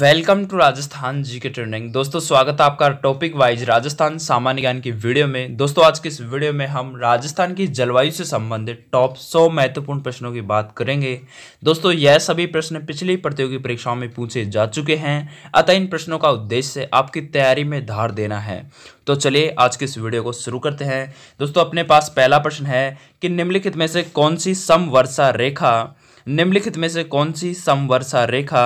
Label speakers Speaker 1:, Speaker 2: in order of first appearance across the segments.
Speaker 1: Welcome to Rajasthan जी के training दोस्तों स्वागत है आपका टॉपिक वाइज राजस्थान सामान्य ज्ञान की वीडियो में दोस्तों आज के इस वीडियो में हम राजस्थान की जलवायु से संबंधित टॉप 100 महत्वपूर्ण प्रश्नों की बात करेंगे दोस्तों यह सभी प्रश्न पिछली प्रतियोगी परीक्षाओं में पूछे जा चुके हैं अतः इन प्रश्नों का उद्देश्य आपकी तैयारी में धार देना है तो चलिए आज के इस वीडियो को शुरू करते हैं दोस्तों अपने पास पहला प्रश्न है कि निम्नलिखित में से कौन सी समवर्षा रेखा निम्नलिखित में से कौन सी समवर्षा रेखा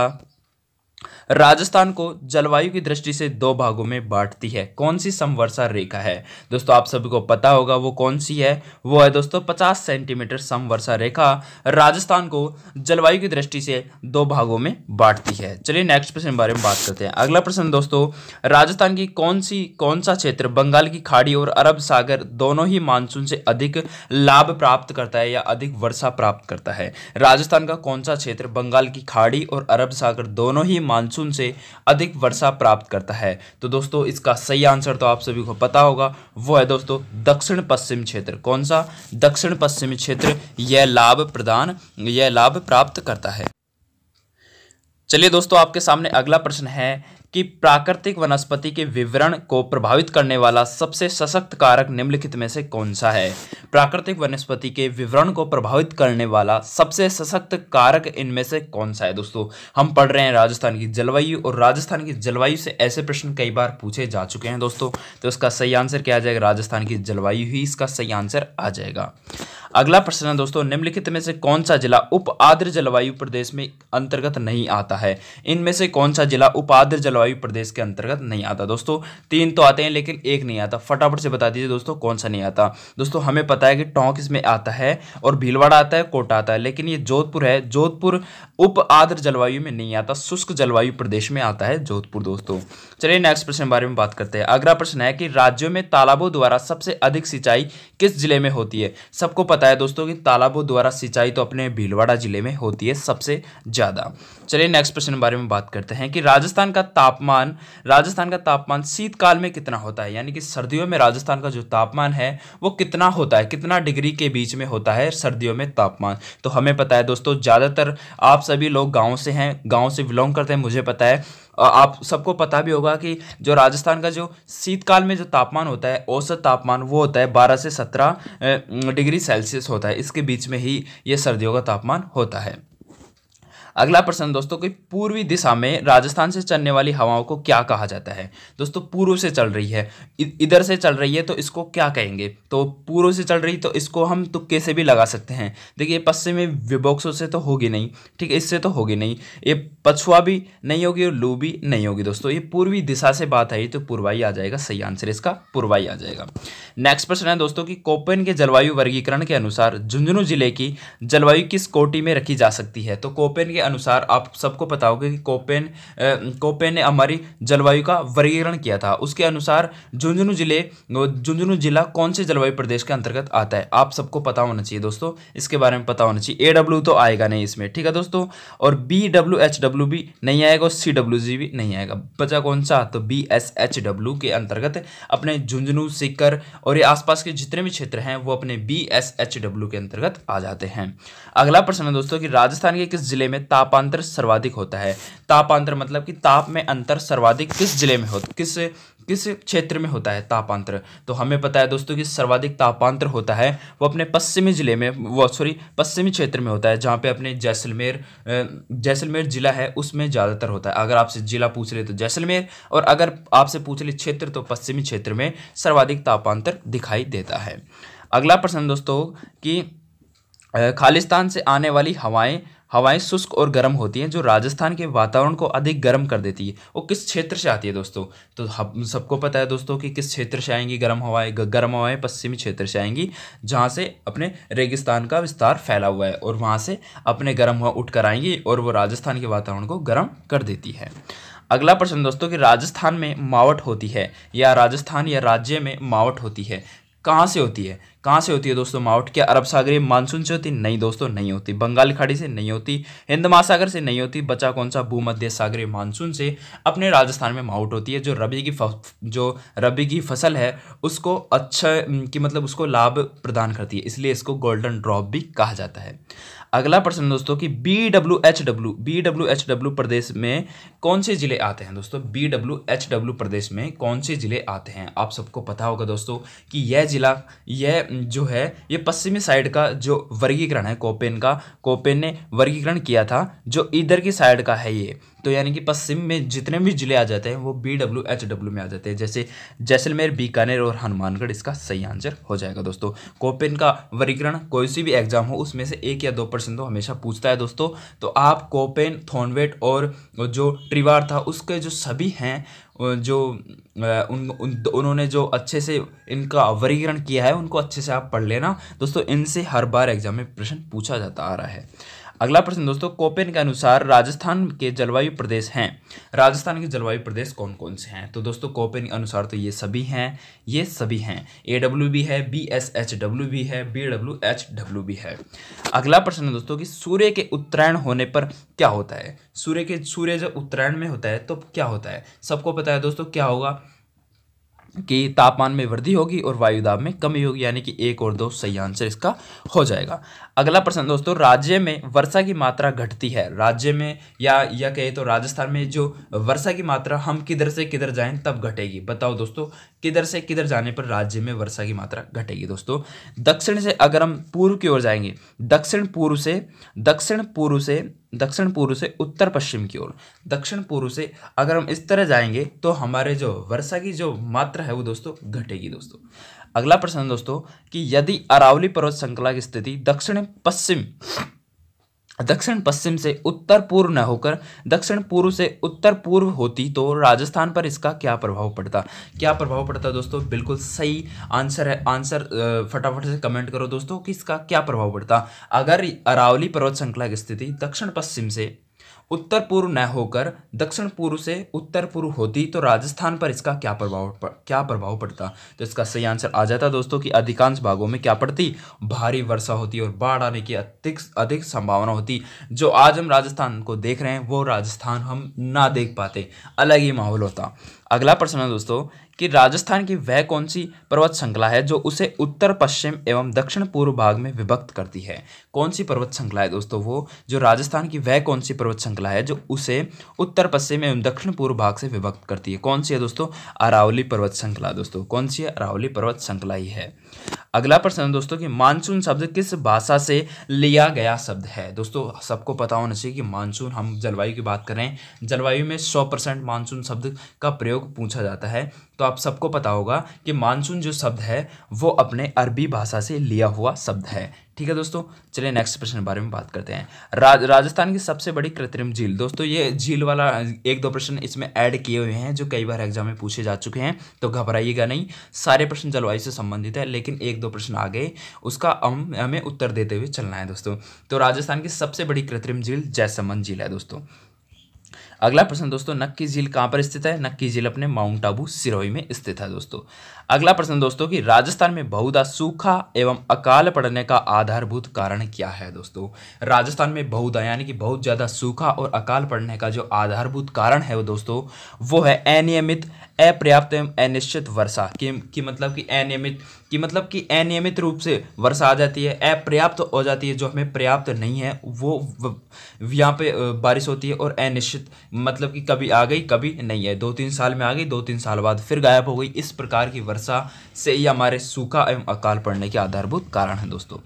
Speaker 1: राजस्थान को जलवायु की दृष्टि से दो भागों में बांटती है कौन सी समवर्षा रेखा है दोस्तों आप सभी को पता होगा वो कौन सी है वो है दोस्तों पचास सेंटीमीटर समवर्षा रेखा राजस्थान को जलवायु की दृष्टि से दो भागों में बांटती है चलिए नेक्स्ट प्रश्न के बारे में बात करते हैं अगला प्रश्न दोस्तों राजस्थान की कौन सी कौन सा क्षेत्र बंगाल की खाड़ी और अरब सागर दोनों ही मानसून से अधिक लाभ प्राप्त करता है या अधिक वर्षा प्राप्त करता है राजस्थान का कौन सा क्षेत्र बंगाल की खाड़ी और अरब सागर दोनों ही मानसून मानसून से अधिक वर्षा प्राप्त करता है तो दोस्तों इसका सही आंसर तो आप सभी को पता होगा वो है दोस्तों दक्षिण पश्चिम क्षेत्र कौन सा दक्षिण पश्चिम क्षेत्र यह लाभ प्रदान यह लाभ प्राप्त करता है चलिए दोस्तों आपके सामने अगला प्रश्न है कि प्राकृतिक वनस्पति के विवरण को प्रभावित करने वाला सबसे सशक्त कारक निम्नलिखित में से कौन सा है प्राकृतिक वनस्पति के विवरण को प्रभावित करने वाला सबसे सशक्त कारक इनमें से कौन सा है दोस्तों हम पढ़ रहे हैं राजस्थान की जलवायु और राजस्थान की जलवायु से ऐसे प्रश्न कई बार पूछे जा चुके हैं दोस्तों तो इसका सही आंसर क्या आ जाएगा राजस्थान की जलवायु ही इसका सही आंसर आ जाएगा अगला प्रश्न है दोस्तों निम्नलिखित में से कौन सा जिला उप आद्र जलवायु प्रदेश में अंतर्गत नहीं आता है इनमें से कौन सा जिला उप आद्र जलवायु प्रदेश के अंतर्गत नहीं आता दोस्तों तीन तो आते हैं लेकिन एक नहीं आता फटाफट से बता दीजिए दोस्तों कौन सा नहीं आता दोस्तों हमें पता है कि टोंक इसमें आता है और भीलवाड़ा आता है कोटा आता है लेकिन ये जोधपुर है जोधपुर उप आद्र जलवायु में नहीं आता शुष्क जलवायु प्रदेश में आता है जोधपुर दोस्तों चलिए नेक्स्ट प्रश्न के बारे में बात करते हैं अगला प्रश्न है कि राज्यों में तालाबों द्वारा सबसे अधिक सिंचाई किस जिले में होती है सबको पता बताया दोस्तों कि तालाबों द्वारा सिंचाई तो अपने भीलवाड़ा जिले में होती है सबसे ज़्यादा चलिए नेक्स्ट प्रश्न के बारे में बात करते हैं कि राजस्थान का तापमान राजस्थान का तापमान शीतकाल में कितना होता है यानी कि सर्दियों में राजस्थान का जो तापमान है वो कितना होता है कितना डिग्री के बीच में होता है सर्दियों में तापमान तो हमें पता है दोस्तों ज़्यादातर आप सभी लोग गाँव से हैं गाँव से बिलोंग करते हैं मुझे पता है आप सबको पता भी होगा कि जो राजस्थान का जो शीतकाल में जो तापमान होता है औसत तापमान वो होता है बारह से सत्रह डिग्री सेल्सियस होता है इसके बीच में ही ये सर्दियों का तापमान होता है अगला प्रश्न दोस्तों कि पूर्वी दिशा में राजस्थान से चलने वाली हवाओं को क्या कहा जाता है दोस्तों पूर्व से चल रही है इधर से चल रही है तो इसको क्या कहेंगे तो पूर्व से चल रही तो इसको हम तुक्के से भी लगा सकते हैं देखिए पश्चिमी विबोक्सों से तो होगी नहीं ठीक है इससे तो होगी नहीं ये पछुआ भी नहीं होगी और लू भी नहीं होगी दोस्तों ये पूर्वी दिशा से बात आई तो पूर्वाई आ जाएगा सही आंसर इसका पूर्वाई आ जाएगा नेक्स्ट प्रश्न है दोस्तों की कोपेन के जलवायु वर्गीकरण के अनुसार झुंझुनू जिले की जलवायु किस कोटि में रखी जा सकती है तो कोपेन के अनुसार आप सबको पता होगा कि कोपेन कोपेन ने हमारी जलवायु का वर्गीकरण किया था उसके अनुसार झुंझुनू जिले झुंझुनू जिला कौन से जलवायु प्रदेश के अंतर्गत आता है आप सबको पता होना चाहिए दोस्तों इसके बारे में पता होना चाहिए ए डब्ल्यू तो आएगा नहीं इसमें ठीक है दोस्तों और बी डब्ल्यू एच डब्ल्यू भी नहीं आएगा और सी डब्ल्यू जी भी नहीं आएगा बचा कौन सा तो बी एस एच डब्ल्यू के अंतर्गत अपने झुंझुनू सीकर और ये आसपास के जितने भी क्षेत्र हैं वो अपने बी एस एच डब्ल्यू के अंतर्गत आ जाते हैं अगला प्रश्न है दोस्तों कि राजस्थान के किस जिले में तापांतर सर्वाधिक होता है तापांतर मतलब कि ताप में अंतर सर्वाधिक किस जिले में हो किस किस क्षेत्र में होता है तापांतर तो हमें पता है दोस्तों कि सर्वाधिक तापांतर होता है वो अपने पश्चिमी जिले में वो सॉरी पश्चिमी क्षेत्र में होता है जहाँ पे अपने जैसलमेर जैसलमेर जिला है उसमें ज़्यादातर होता है अगर आपसे जिला पूछ ले तो जैसलमेर और अगर आपसे पूछ ले क्षेत्र तो पश्चिमी क्षेत्र में सर्वाधिक तापांतर दिखाई देता है अगला प्रश्न दोस्तों कि खालिस्तान से आने वाली हवाएं हवाएं शुष्क और गर्म होती हैं जो राजस्थान के वातावरण को अधिक गर्म कर देती है वो किस क्षेत्र से आती है दोस्तों तो हम सबको पता है दोस्तों कि किस क्षेत्र से आएंगी गर्म हवाएं गर्म हवाएं पश्चिमी क्षेत्र से आएंगी जहाँ से अपने रेगिस्तान का विस्तार फैला हुआ है और वहाँ से अपने गर्म हवा उठ कर आएंगी और वो राजस्थान के वातावरण को गर्म कर देती है अगला प्रश्न दोस्तों कि राजस्थान में मावट होती है या राजस्थान या राज्य में मावट होती है कहाँ से होती है कहाँ से होती है दोस्तों माउट क्या अरब सागरी मानसून से होती नहीं दोस्तों नहीं होती बंगाल खाड़ी से नहीं होती हिंद महासागर से नहीं होती बचा कौन सा भूमध्य सागरी मानसून से अपने राजस्थान में माउट होती है जो रबी की जो रबी की फसल है उसको अच्छा कि मतलब उसको लाभ प्रदान करती है इसलिए इसको गोल्डन ड्रॉप भी कहा जाता है अगला प्रश्न दोस्तों कि B W H W B W H W प्रदेश में कौन से जिले आते हैं दोस्तों बी डब्ल्यू एच डब्ल्यू प्रदेश में कौन से जिले आते हैं आप सबको पता होगा दोस्तों कि यह जिला यह जो है ये पश्चिमी साइड का जो वर्गीकरण है कोपेन का कोपेन ने वर्गीकरण किया था जो इधर की साइड का है ये तो यानी कि पश्चिम में जितने भी ज़िले आ जाते हैं वो बी डब्ल्यू एच डब्ल्यू में आ जाते हैं जैसे जैसलमेर बीकानेर और हनुमानगढ़ इसका सही आंसर हो जाएगा दोस्तों कोपेन का वर्गीकरण कोई सी भी एग्जाम हो उसमें से एक या दो परसेंट तो हमेशा पूछता है दोस्तों तो आप कोपेन थोनवेट और जो ट्रिवार था उसके जो सभी हैं जो उन, उन उन्होंने जो अच्छे से इनका वर्गीकरण किया है उनको अच्छे से आप पढ़ लेना दोस्तों इनसे हर बार एग्जाम में प्रश्न पूछा जाता आ रहा है अगला प्रश्न दोस्तों कोपेन के अनुसार राजस्थान के जलवायु प्रदेश हैं राजस्थान के जलवायु प्रदेश कौन कौन से हैं तो दोस्तों कोपेन के अनुसार तो ये सभी हैं ये सभी हैं ए डब्ल्यू बी है B S H W B है B W H W B है अगला प्रश्न है दोस्तों कि सूर्य के उत्तरायण होने पर क्या होता है सूर्य के सूर्य जब उत्तरायण में होता है तो क्या होता है सबको पता है दोस्तों क्या होगा कि तापमान में वृद्धि होगी और वायु दाब में कमी होगी यानी कि एक और दो सही आंसर इसका हो जाएगा अगला प्रश्न दोस्तों राज्य में वर्षा की मात्रा घटती है राज्य में या या कहे तो राजस्थान में जो वर्षा की मात्रा हम किधर से किधर जाएं तब घटेगी बताओ दोस्तों किधर से किधर जाने पर राज्य में वर्षा की मात्रा घटेगी दोस्तों दक्षिण से अगर हम पूर्व की ओर जाएंगे दक्षिण पूर्व से दक्षिण पूर्व से दक्षिण पूर्व से उत्तर पश्चिम की ओर दक्षिण पूर्व से अगर हम इस तरह जाएंगे तो हमारे जो वर्षा की जो मात्रा है वो दोस्तों घटेगी दोस्तों अगला प्रश्न दोस्तों कि यदि अरावली पर्वत श्रृंखला की स्थिति दक्षिण पश्चिम दक्षिण पश्चिम से उत्तर पूर्व न होकर दक्षिण पूर्व से उत्तर पूर्व होती तो राजस्थान पर इसका क्या प्रभाव पड़ता क्या प्रभाव पड़ता दोस्तों बिल्कुल सही आंसर है आंसर फटाफट से कमेंट करो दोस्तों कि इसका क्या प्रभाव पड़ता अगर अरावली पर्वत श्रृंखला की स्थिति दक्षिण पश्चिम से उत्तर पूर्व न होकर दक्षिण पूर्व से उत्तर पूर्व होती तो राजस्थान पर इसका क्या प्रभाव क्या प्रभाव पड़ता तो इसका सही आंसर आ जाता दोस्तों कि अधिकांश भागों में क्या पड़ती भारी वर्षा होती और बाढ़ आने की अधिक अधिक संभावना होती जो आज हम राजस्थान को देख रहे हैं वो राजस्थान हम ना देख पाते अलग ही माहौल होता अगला प्रश्न है दोस्तों कि राजस्थान की वह कौन सी पर्वत श्रृंखला है जो उसे उत्तर पश्चिम एवं दक्षिण पूर्व भाग में विभक्त करती है कौन सी पर्वत श्रृंखला है दोस्तों वो जो राजस्थान की वह कौन सी पर्वत श्रृंखला है जो उसे उत्तर पश्चिम एवं दक्षिण पूर्व भाग से विभक्त करती है कौन सी है दोस्तों अरावली पर्वत श्रृंखला दोस्तों कौन सी है अरावली पर्वत श्रृंखला ही है अगला प्रश्न है दोस्तों कि मानसून शब्द किस भाषा से लिया गया शब्द है दोस्तों सबको पता होना चाहिए कि मानसून हम जलवायु की बात करें जलवायु में सौ परसेंट मानसून शब्द का प्रयोग पूछा जाता है तो आप सबको पता होगा कि मानसून जो शब्द है वो अपने अरबी भाषा से लिया हुआ शब्द है ठीक है दोस्तों चलिए नेक्स्ट प्रश्न के बारे में बात करते हैं राज, राजस्थान की सबसे बड़ी कृत्रिम झील दोस्तों ये झील वाला एक दो प्रश्न इसमें ऐड किए हुए हैं जो कई बार एग्जाम में पूछे जा चुके हैं तो घबराइएगा नहीं सारे प्रश्न जलवायु से संबंधित है लेकिन एक दो प्रश्न आ गए उसका हम हमें उत्तर देते हुए चलना है दोस्तों तो राजस्थान की सबसे बड़ी कृत्रिम झील जैसमन झील है दोस्तों अगला प्रश्न दोस्तों नक्की झील कहाँ पर स्थित है नक्की झील अपने माउंट आबू सिरोही में स्थित है दोस्तों अगला प्रश्न दोस्तों कि राजस्थान में बहुधा सूखा एवं अकाल पड़ने का आधारभूत कारण क्या है दोस्तों राजस्थान में बहुधा यानी कि बहुत ज़्यादा सूखा और अकाल पड़ने का जो आधारभूत कारण है वो दोस्तों वो है अनियमित अपर्याप्त एवं अनिश्चित वर्षा कि, कि मतलब कि अनियमित कि मतलब कि अनियमित रूप से वर्षा आ जाती है अपर्याप्त हो जाती है जो हमें पर्याप्त नहीं है वो यहाँ पे बारिश होती है और अनिश्चित मतलब कि कभी आ गई कभी नहीं है दो तीन साल में आ गई दो तीन साल बाद फिर गायब हो गई इस प्रकार की वर्षा से ही हमारे सूखा एवं अकाल पड़ने के आधारभूत कारण है दोस्तों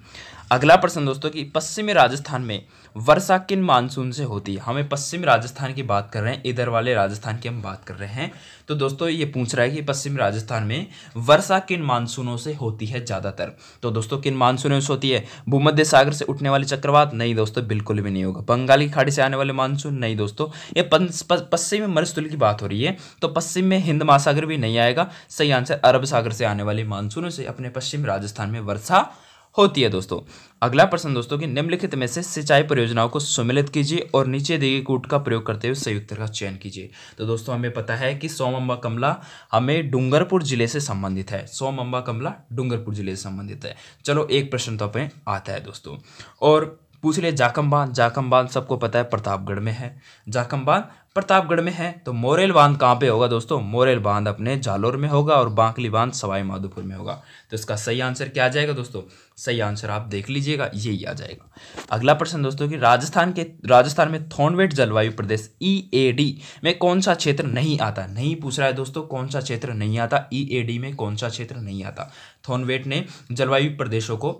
Speaker 1: अगला प्रश्न दोस्तों कि पश्चिमी राजस्थान में वर्षा किन मानसून से होती है हमें पश्चिम राजस्थान की बात कर रहे हैं इधर वाले राजस्थान की हम बात कर रहे हैं तो दोस्तों ये पूछ रहा है कि पश्चिम राजस्थान में वर्षा किन मानसूनों से होती है ज़्यादातर तो दोस्तों किन मानसूनों से होती है भूमध्य सागर से उठने वाले चक्रवात नहीं दोस्तों बिल्कुल भी नहीं होगा बंगाल की खाड़ी से आने वाले मानसून नहीं दोस्तों ये पश्चिम में मरुस्थल की बात हो रही है तो पश्चिम में हिंद महासागर भी नहीं आएगा सही आंसर अरब सागर से आने वाले मानसूनों से अपने पश्चिम राजस्थान में वर्षा होती है दोस्तों अगला प्रश्न दोस्तों कि निम्नलिखित में से सिंचाई परियोजनाओं को सम्मिलित कीजिए और नीचे दिए गए कूट का प्रयोग करते हुए संयुक्त का चयन कीजिए तो दोस्तों हमें पता है कि सोमम्बा कमला हमें डूंगरपुर जिले से संबंधित है सोमम्बा कमला डूंगरपुर जिले से संबंधित है चलो एक प्रश्न तो अपने आता है दोस्तों और पूछ लिया जाकम बांध जाकम बांध सबको पता है प्रतापगढ़ में है जाकम बांध प्रतापगढ़ में है तो मोरेल बांध कहाँ पे होगा दोस्तों मोरेल बांध अपने जालोर में होगा और बांकली बांध सवाई माधोपुर में होगा तो इसका सही आंसर क्या आ जाएगा दोस्तों सही आंसर आप देख लीजिएगा यही आ जाएगा अगला प्रश्न दोस्तों कि राजस्थान के राजस्थान में थोनवेट जलवायु प्रदेश ई ए डी में कौन सा क्षेत्र नहीं आता नहीं पूछ रहा है दोस्तों कौन सा क्षेत्र नहीं आता ई ए डी में कौन सा क्षेत्र नहीं आता थोनवेट ने जलवायु प्रदेशों को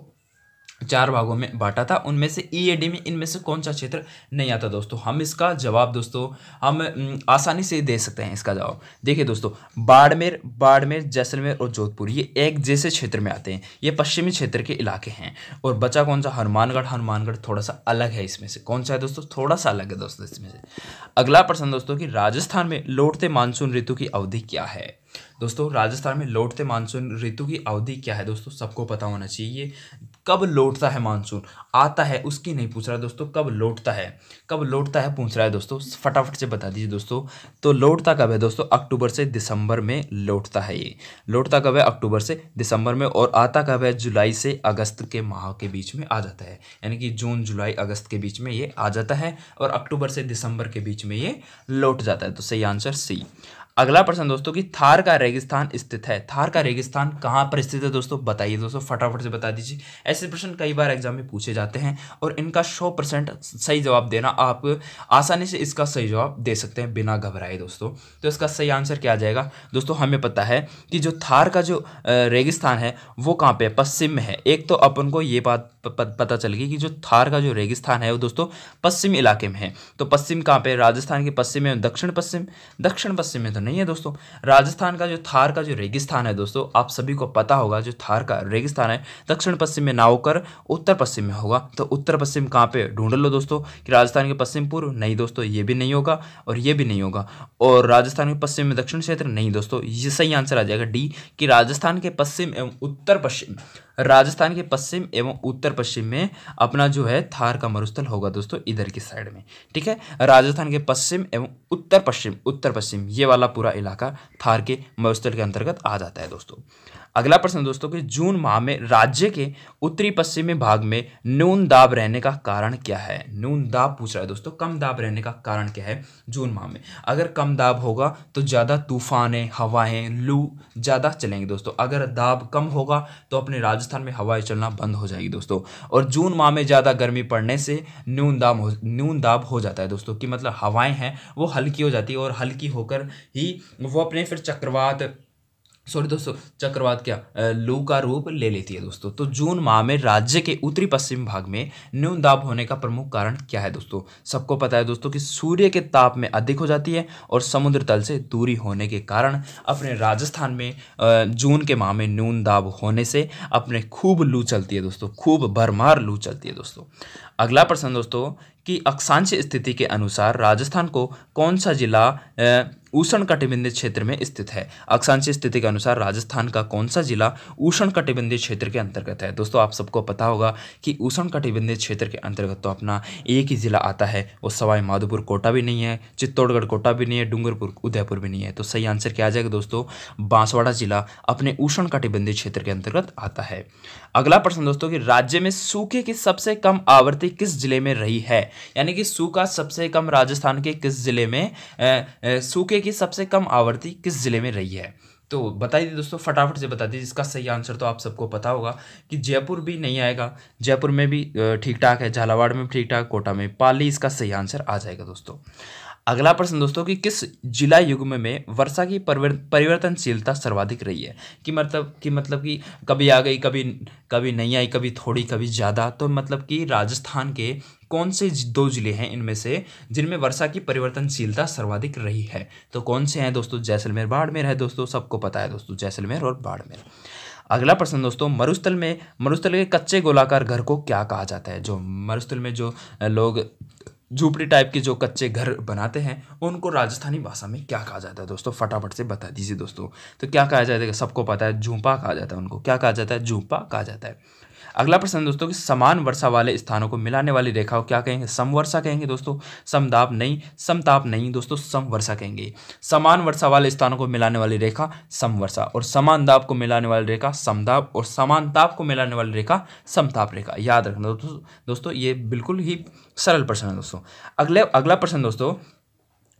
Speaker 1: चार भागों में बांटा था उनमें से ईएडी e में इनमें से कौन सा क्षेत्र नहीं आता दोस्तों हम इसका जवाब दोस्तों हम आसानी से दे सकते हैं इसका जवाब देखिए दोस्तों बाड़मेर बाड़मेर जैसलमेर और जोधपुर ये एक जैसे क्षेत्र में आते हैं ये पश्चिमी क्षेत्र के इलाके हैं और बचा कौन सा हनुमानगढ़ हनुमानगढ़ थोड़ा सा अलग है इसमें से कौन सा है दोस्तों थोड़ा सा अलग है दोस्तों इसमें से अगला प्रश्न दोस्तों की राजस्थान में लौटते मानसून ऋतु की अवधि क्या है दोस्तों राजस्थान में लौटते मानसून ऋतु की अवधि क्या है दोस्तों सबको पता होना चाहिए कब लौटता है मानसून आता है उसकी नहीं पूछ रहा है दोस्तों कब लौटता है कब लौटता है पूछ रहा है दोस्तों फटाफट से बता दीजिए दोस्तों तो लौटता कब है दोस्तों अक्टूबर से दिसंबर में लौटता है ये लौटता कब है अक्टूबर से दिसंबर में और आता कब है जुलाई से अगस्त के माह के बीच में आ जाता है यानी कि जून जुलाई अगस्त के बीच में ये आ जाता है और अक्टूबर से दिसंबर के बीच में ये लौट जाता है तो सही आंसर सी अगला प्रश्न दोस्तों कि थार का रेगिस्तान स्थित है थार का रेगिस्तान कहाँ पर स्थित है दोस्तों बताइए दोस्तों फटाफट से बता दीजिए ऐसे प्रश्न कई बार एग्जाम में पूछे जाते हैं और इनका सौ परसेंट सही जवाब देना आप आसानी से इसका सही जवाब दे सकते हैं बिना घबराए दोस्तों तो इसका सही आंसर क्या आ जाएगा दोस्तों हमें पता है कि जो थार का जो रेगिस्तान है वो कहाँ पर पश्चिम में है एक तो अपन को ये बात पता चल गई कि जो थार का जो रेगिस्तान है वो दोस्तों पश्चिम इलाके में है तो पश्चिम कहाँ पे राजस्थान के पश्चिम में दक्षिण पश्चिम दक्षिण पश्चिम में तो नहीं है दोस्तों राजस्थान का जो थार का जो रेगिस्तान है दोस्तों आप सभी को पता होगा जो थार का रेगिस्तान है दक्षिण पश्चिम में ना होकर उत्तर पश्चिम में होगा तो उत्तर पश्चिम कहाँ पर ढूंढ लो दोस्तों कि राजस्थान के पश्चिम पूर्व नहीं दोस्तों ये भी नहीं होगा और ये भी नहीं होगा और राजस्थान के पश्चिम में दक्षिण क्षेत्र नहीं दोस्तों ये सही आंसर आ जाएगा डी कि राजस्थान के पश्चिम एवं उत्तर पश्चिम राजस्थान के पश्चिम एवं उत्तर पश्चिम में अपना जो है थार का मरुस्थल होगा दोस्तों इधर की साइड में ठीक है राजस्थान के पश्चिम एवं उत्तर पश्चिम उत्तर पश्चिम ये वाला पूरा इलाका थार के मरुस्थल के अंतर्गत आ जाता है दोस्तों अगला प्रश्न दोस्तों कि जून माह में राज्य के उत्तरी पश्चिमी भाग में नून दाब रहने का कारण क्या है नून दाब पूछ रहा है दोस्तों कम दाब रहने का कारण क्या है जून माह में अगर कम दाब होगा तो ज़्यादा तूफानें हवाएं लू ज़्यादा चलेंगे दोस्तों अगर दाब कम होगा तो अपने राजस्थान में हवाएं चलना बंद हो जाएगी दोस्तों और जून माह में ज़्यादा गर्मी पड़ने से न्यून दाब हो न्यून दाब हो जाता है दोस्तों कि मतलब हवाएँ हैं वो हल्की हो जाती है और हल्की होकर ही वो अपने फिर चक्रवात सॉरी दोस्तों चक्रवात क्या लू का रूप ले लेती है दोस्तों तो जून माह में राज्य के उत्तरी पश्चिम भाग में न्यून दाब होने का प्रमुख कारण क्या है दोस्तों सबको पता है दोस्तों कि सूर्य के ताप में अधिक हो जाती है और समुद्र तल से दूरी होने के कारण अपने राजस्थान में जून के माह में न्यून दाब होने से अपने खूब लू चलती है दोस्तों खूब भरमार लू चलती है दोस्तों अगला प्रश्न दोस्तों कि अक्षांश स्थिति के अनुसार राजस्थान को कौन सा जिला उष्ण कटिबंधित क्षेत्र में स्थित है अक्षांशीय स्थिति के अनुसार राजस्थान का कौन सा जिला उष्ण कटिबंधित क्षेत्र के अंतर्गत है दोस्तों आप सबको पता होगा कि उष्ण कटिबंधित क्षेत्र के अंतर्गत तो अपना एक ही जिला आता है वो सवाई माधोपुर कोटा भी नहीं है चित्तौड़गढ़ कोटा भी नहीं है डूंगरपुर उदयपुर भी नहीं है तो सही आंसर क्या आ जाएगा दोस्तों बांसवाड़ा जिला अपने उष्ण कटिबंधित क्षेत्र के अंतर्गत आता है अगला प्रश्न दोस्तों कि राज्य में सूखे की सबसे कम आवृत्ति किस जिले में रही है यानी कि सूखा सबसे कम राजस्थान के किस जिले में सूखे की सबसे कम आवृत्ति किस जिले में रही है तो बता दीजिए दोस्तों फटाफट से बता दीजिए इसका सही आंसर तो आप सबको पता होगा कि जयपुर भी नहीं आएगा जयपुर में भी ठीक ठाक है झालावाड़ में ठीक ठाक कोटा में पाली इसका सही आंसर आ जाएगा दोस्तों अगला प्रश्न दोस्तों कि किस जिला युग में, में वर्षा की परिवर्तनशीलता सर्वाधिक रही है कि मतलब कि मतलब कि कभी आ गई कभी कभी नहीं आई कभी थोड़ी कभी ज़्यादा तो मतलब कि राजस्थान के कौन से दो जिले हैं इनमें से जिनमें वर्षा की परिवर्तनशीलता सर्वाधिक रही है तो कौन से हैं दोस्तों जैसलमेर बाड़मेर है दोस्तों सबको पता है दोस्तों जैसलमेर और बाड़मेर अगला प्रश्न दोस्तों मरुस्थल में मरुस्थल के कच्चे गोलाकार घर को क्या कहा जाता है जो मरुस्थल में जो लोग झोपड़ी टाइप के जो कच्चे घर बनाते हैं उनको राजस्थानी भाषा में क्या कहा जाता है दोस्तों फटाफट से बता दीजिए दोस्तों तो क्या कहा जाता है सबको पता है झूपा कहा जाता है उनको क्या कहा जाता है झूपा कहा जाता है अगला प्रश्न दोस्तों कि समान वर्षा वाले स्थानों को मिलाने वाली रेखा को क्या कहेंगे समवर्षा कहेंगे दोस्तों समदाप नहीं समताप नहीं दोस्तों समवर्षा कहेंगे समान वर्षा वाले स्थानों को मिलाने वाली रेखा समवर्षा और समान दाप को मिलाने वाली रेखा समदाप और समान ताप को मिलाने वाली रेखा समताप रेखा याद रखना दोस्तों दोस्तों ये बिल्कुल ही सरल प्रश्न है दोस्तों अगले अगला प्रश्न दोस्तों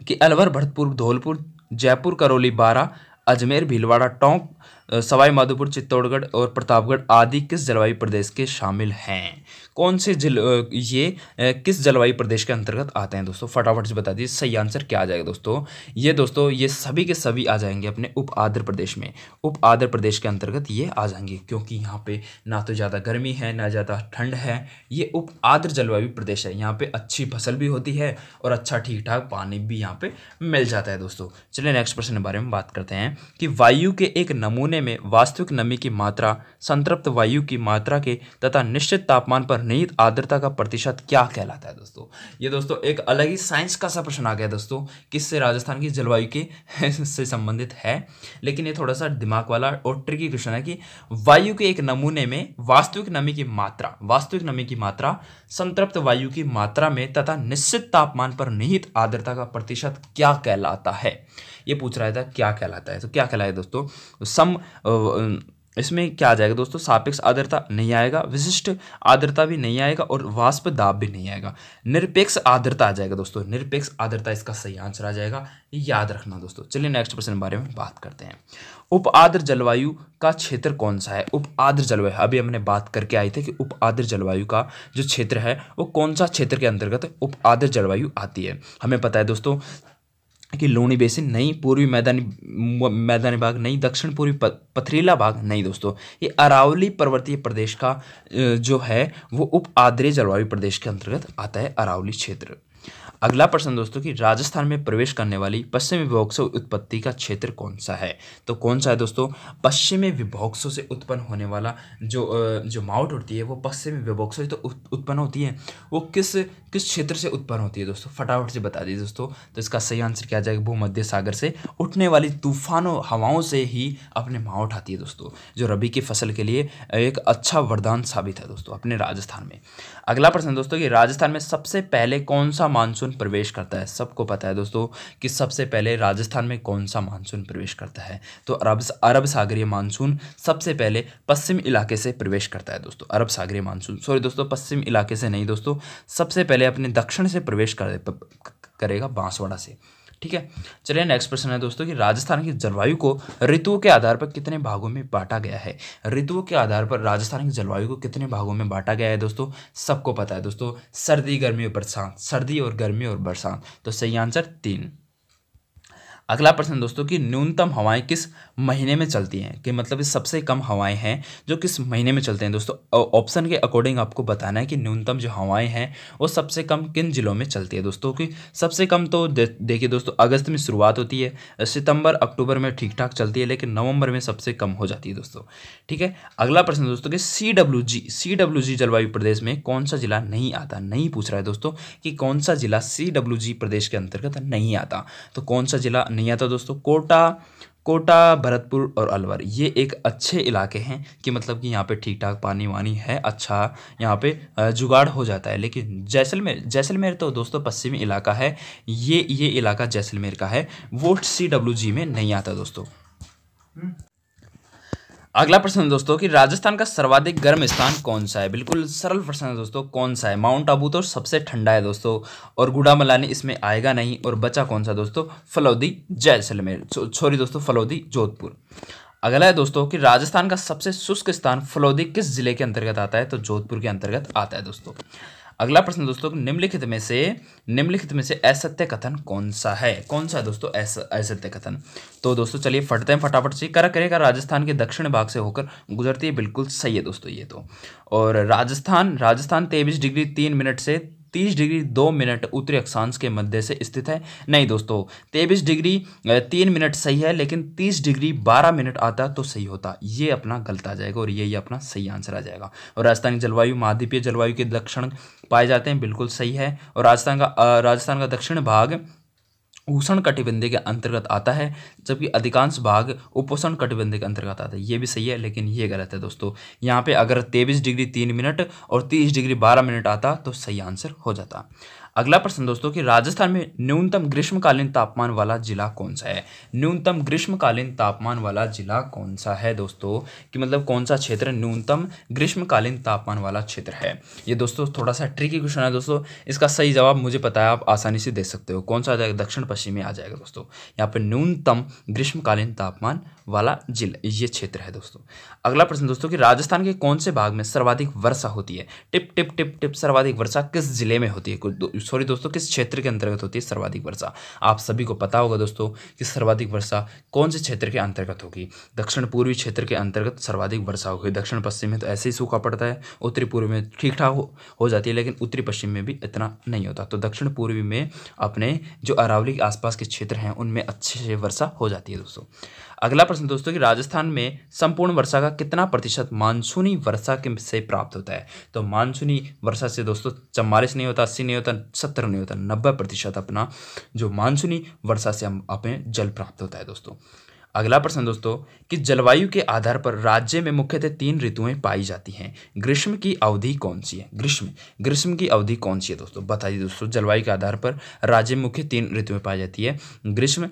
Speaker 1: कि अलवर भरतपुर धौलपुर जयपुर करौली बारा अजमेर भीलवाड़ा टोंक सवाई माधोपुर चित्तौड़गढ़ और प्रतापगढ़ आदि किस जलवायु प्रदेश के शामिल हैं कौन से जल ये किस जलवायु प्रदेश के अंतर्गत आते हैं दोस्तों फटाफट से बता दीजिए सही आंसर क्या आ जाएगा दोस्तों ये दोस्तों ये सभी के सभी आ जाएंगे अपने उप आंध्र प्रदेश में उप आंध्र प्रदेश के अंतर्गत ये आ जाएंगे क्योंकि यहाँ पे ना तो ज़्यादा गर्मी है ना ज़्यादा ठंड है ये उप आंध्र जलवायु प्रदेश है यहाँ पर अच्छी फसल भी होती है और अच्छा ठीक ठाक पानी भी यहाँ पे मिल जाता है दोस्तों चलिए नेक्स्ट प्रश्न के बारे में बात करते हैं कि वायु के एक नमूने करने में वास्तविक नमी की मात्रा संतृप्त वायु की मात्रा के तथा निश्चित तापमान पर नियत आर्द्रता का प्रतिशत क्या कहलाता है दोस्तों ये दोस्तों एक अलग ही साइंस का सा प्रश्न आ गया दोस्तों किससे राजस्थान की जलवायु के से संबंधित है लेकिन ये थोड़ा सा दिमाग वाला और ट्रिकी क्वेश्चन है कि वायु के एक नमूने में वास्तविक नमी की मात्रा वास्तविक नमी की मात्रा संतृप्त वायु की मात्रा में तथा निश्चित तापमान पर निहित आर्द्रता का प्रतिशत क्या कहलाता है ये पूछ रहा था क्या कहलाता है तो क्या कहलाए दोस्तों तो सम इसमें क्या आ जाएगा दोस्तों सापेक्ष आर्द्रता नहीं आएगा विशिष्ट आर्द्रता भी नहीं आएगा और वाष्प दाब भी नहीं आएगा निरपेक्ष आर्द्रता आ जाएगा दोस्तों निरपेक्ष आर्द्रता इसका सही आंसर आ जाएगा याद रखना दोस्तों चलिए नेक्स्ट प्रश्न के बारे में बात करते हैं उप आद्र जलवायु का क्षेत्र कौन सा है उप आद्र जलवायु अभी हमने बात करके आई थी कि उप आद्र जलवायु का जो क्षेत्र है वो कौन सा क्षेत्र के अंतर्गत उप आद्र जलवायु आती है हमें पता है दोस्तों कि लोनी बेसिन नहीं पूर्वी मैदानी मैदानी भाग नहीं दक्षिण पूर्वी पथरीला भाग नहीं दोस्तों ये अरावली पर्वतीय प्रदेश का जो है वो उप आद्रीय जलवायु प्रदेश के अंतर्गत आता है अरावली क्षेत्र अगला प्रश्न दोस्तों कि राजस्थान में प्रवेश करने वाली पश्चिमी विभोक्सो उत्पत्ति का क्षेत्र कौन सा है तो कौन सा है दोस्तों पश्चिमी विभोक्सो से उत्पन्न होने वाला जो जो माउट होती है वो पश्चिमी विभोक्सो से तो उत्पन्न होती है वो किस किस क्षेत्र से उत्पन्न होती है दोस्तों फटाफट से बता दीजिए दोस्तों तो इसका सही आंसर क्या जाएगा भूमध्य सागर से उठने वाली तूफानों हवाओं से ही अपने माँ उठाती है दोस्तों जो रबी की फसल के लिए एक अच्छा वरदान साबित है दोस्तों अपने राजस्थान में अगला प्रश्न दोस्तों कि राजस्थान में सबसे पहले कौन सा मानसून प्रवेश करता है सबको पता है दोस्तों कि सबसे पहले राजस्थान में कौन सा मानसून प्रवेश करता है तो अरब अरब सागरीय मानसून सबसे पहले पश्चिम इलाके से प्रवेश करता है दोस्तों अरब सागरीय मानसून सॉरी दोस्तों पश्चिम इलाके से नहीं दोस्तों सबसे पहले अपने दक्षिण से प्रवेश कर करेगा बांसवाड़ा से ठीक है चलिए नेक्स्ट प्रश्न है दोस्तों कि राजस्थान की जलवायु को ऋतुओं के आधार पर कितने भागों में बांटा गया है ऋतुओं के आधार पर राजस्थान की जलवायु को कितने भागों में बांटा गया है दोस्तों सबको पता है दोस्तों सर्दी गर्मी और बरसात सर्दी और गर्मी और बरसात तो सही आंसर तीन अगला प्रश्न दोस्तों कि न्यूनतम हवाएं किस महीने में चलती हैं कि मतलब सबसे कम हवाएं हैं जो किस महीने में चलते हैं दोस्तों ऑप्शन के अकॉर्डिंग आपको बताना है कि न्यूनतम जो हवाएं हैं वो सबसे कम किन जिलों में चलती है दोस्तों कि सबसे कम तो देखिए दोस्तों अगस्त में शुरुआत होती है सितंबर अक्टूबर में ठीक ठाक चलती है लेकिन नवंबर में सबसे कम हो जाती है दोस्तों ठीक है अगला प्रश्न दोस्तों कि सी डब्ल्यू जी सी डब्ल्यू जी जलवायु प्रदेश में कौन सा जिला नहीं आता नहीं पूछ रहा है दोस्तों कि कौन सा जिला सी डब्ल्यू जी प्रदेश के अंतर्गत नहीं आता तो कौन सा जिला नहीं आता दोस्तों कोटा कोटा भरतपुर और अलवर ये एक अच्छे इलाके हैं कि मतलब कि यहाँ पे ठीक ठाक पानी वानी है अच्छा यहाँ पे जुगाड़ हो जाता है लेकिन जैसलमेर जैसलमेर तो दोस्तों पश्चिमी इलाका है ये ये इलाका जैसलमेर का है वो सी में नहीं आता दोस्तों हम्म। अगला प्रश्न है दोस्तों कि राजस्थान का सर्वाधिक गर्म स्थान कौन सा है बिल्कुल सरल प्रश्न है दोस्तों कौन सा है माउंट आबू तो सबसे ठंडा है दोस्तों और गुड़ा मलानी इसमें आएगा नहीं और बचा कौन सा दोस्तों फलौदी जैसलमेर सॉरी दोस्तों फलौदी जोधपुर अगला है दोस्तों कि राजस्थान का सबसे शुष्क स्थान फलौदी किस जिले के अंतर्गत आता है तो जोधपुर के अंतर्गत आता है दोस्तों अगला प्रश्न दोस्तों निम्नलिखित में से निम्नलिखित में से असत्य कथन कौन सा है कौन सा है दोस्तों असत्य कथन तो दोस्तों चलिए फटते हैं फटाफट से कर करेगा राजस्थान के दक्षिण भाग से होकर गुजरती है बिल्कुल सही है दोस्तों ये तो और राजस्थान राजस्थान तेईस डिग्री तीन मिनट से तीस डिग्री दो मिनट उत्तरी अक्षांश के मध्य से स्थित है नहीं दोस्तों तेईस डिग्री तीन मिनट सही है लेकिन तीस डिग्री बारह मिनट आता तो सही होता ये अपना गलत आ जाएगा और यही अपना सही आंसर आ जाएगा और राजस्थान की जलवायु महाद्वीपीय जलवायु के लक्षण पाए जाते हैं बिल्कुल सही है और राजस्थान का राजस्थान का दक्षिण भाग उष्ण कटिबंध के अंतर्गत आता है जबकि अधिकांश भाग उपोषण कटिबंध के अंतर्गत आता है ये भी सही है लेकिन ये गलत है दोस्तों यहाँ पे अगर तेईस डिग्री तीन मिनट और तीस डिग्री बारह मिनट आता तो सही आंसर हो जाता अगला प्रश्न दोस्तों कि राजस्थान में न्यूनतम ग्रीष्मकालीन तापमान वाला जिला कौन सा है न्यूनतम ग्रीष्मकालीन तापमान वाला जिला कौन सा है दोस्तों कि मतलब कौन सा क्षेत्र न्यूनतम ग्रीष्मकालीन तापमान वाला क्षेत्र है ये दोस्तों थोड़ा सा ट्रिकी क्वेश्चन है दोस्तों इसका सही जवाब मुझे पता है आप आसानी से दे सकते हो कौन सा आ जाएगा दक्षिण पश्चिम में आ जाएगा दोस्तों यहाँ पर न्यूनतम ग्रीष्मकालीन तापमान वाला जिला ये क्षेत्र है दोस्तों अगला प्रश्न दोस्तों कि राजस्थान के कौन से भाग में सर्वाधिक वर्षा होती है टिप टिप टिप टिप सर्वाधिक वर्षा किस जिले में होती है सॉरी दोस्तों किस क्षेत्र के अंतर्गत होती है सर्वाधिक वर्षा आप सभी को पता होगा दोस्तों कि सर्वाधिक वर्षा कौन से क्षेत्र के अंतर्गत होगी दक्षिण पूर्वी क्षेत्र के अंतर्गत सर्वाधिक वर्षा होगी दक्षिण पश्चिम में तो ऐसे ही सूखा पड़ता है उत्तरी पूर्व में ठीक ठाक हो, हो जाती है लेकिन उत्तरी पश्चिम में भी इतना नहीं होता तो दक्षिण पूर्वी में अपने जो अरावली के आसपास के क्षेत्र हैं उनमें अच्छे से वर्षा हो जाती है दोस्तों अगला प्रश्न दोस्तों कि राजस्थान में संपूर्ण वर्षा का कितना प्रतिशत मानसूनी वर्षा के से प्राप्त होता है तो मानसूनी वर्षा से दोस्तों चम्बालीस नहीं होता अस्सी नहीं होता सत्तर नहीं होता नब्बे प्रतिशत अपना जो मानसूनी वर्षा से हम अपने जल प्राप्त होता है दोस्तों अगला प्रश्न दोस्तों कि जलवायु के आधार पर राज्य में मुख्यतः तीन ऋतुएं पाई जाती हैं ग्रीष्म की अवधि कौन सी है ग्रीष्म ग्रीष्म की अवधि कौन सी है दोस्तों बताइए दोस्तों जलवायु के आधार पर राज्य में मुख्य तीन ऋतुएं पाई जाती है ग्रीष्म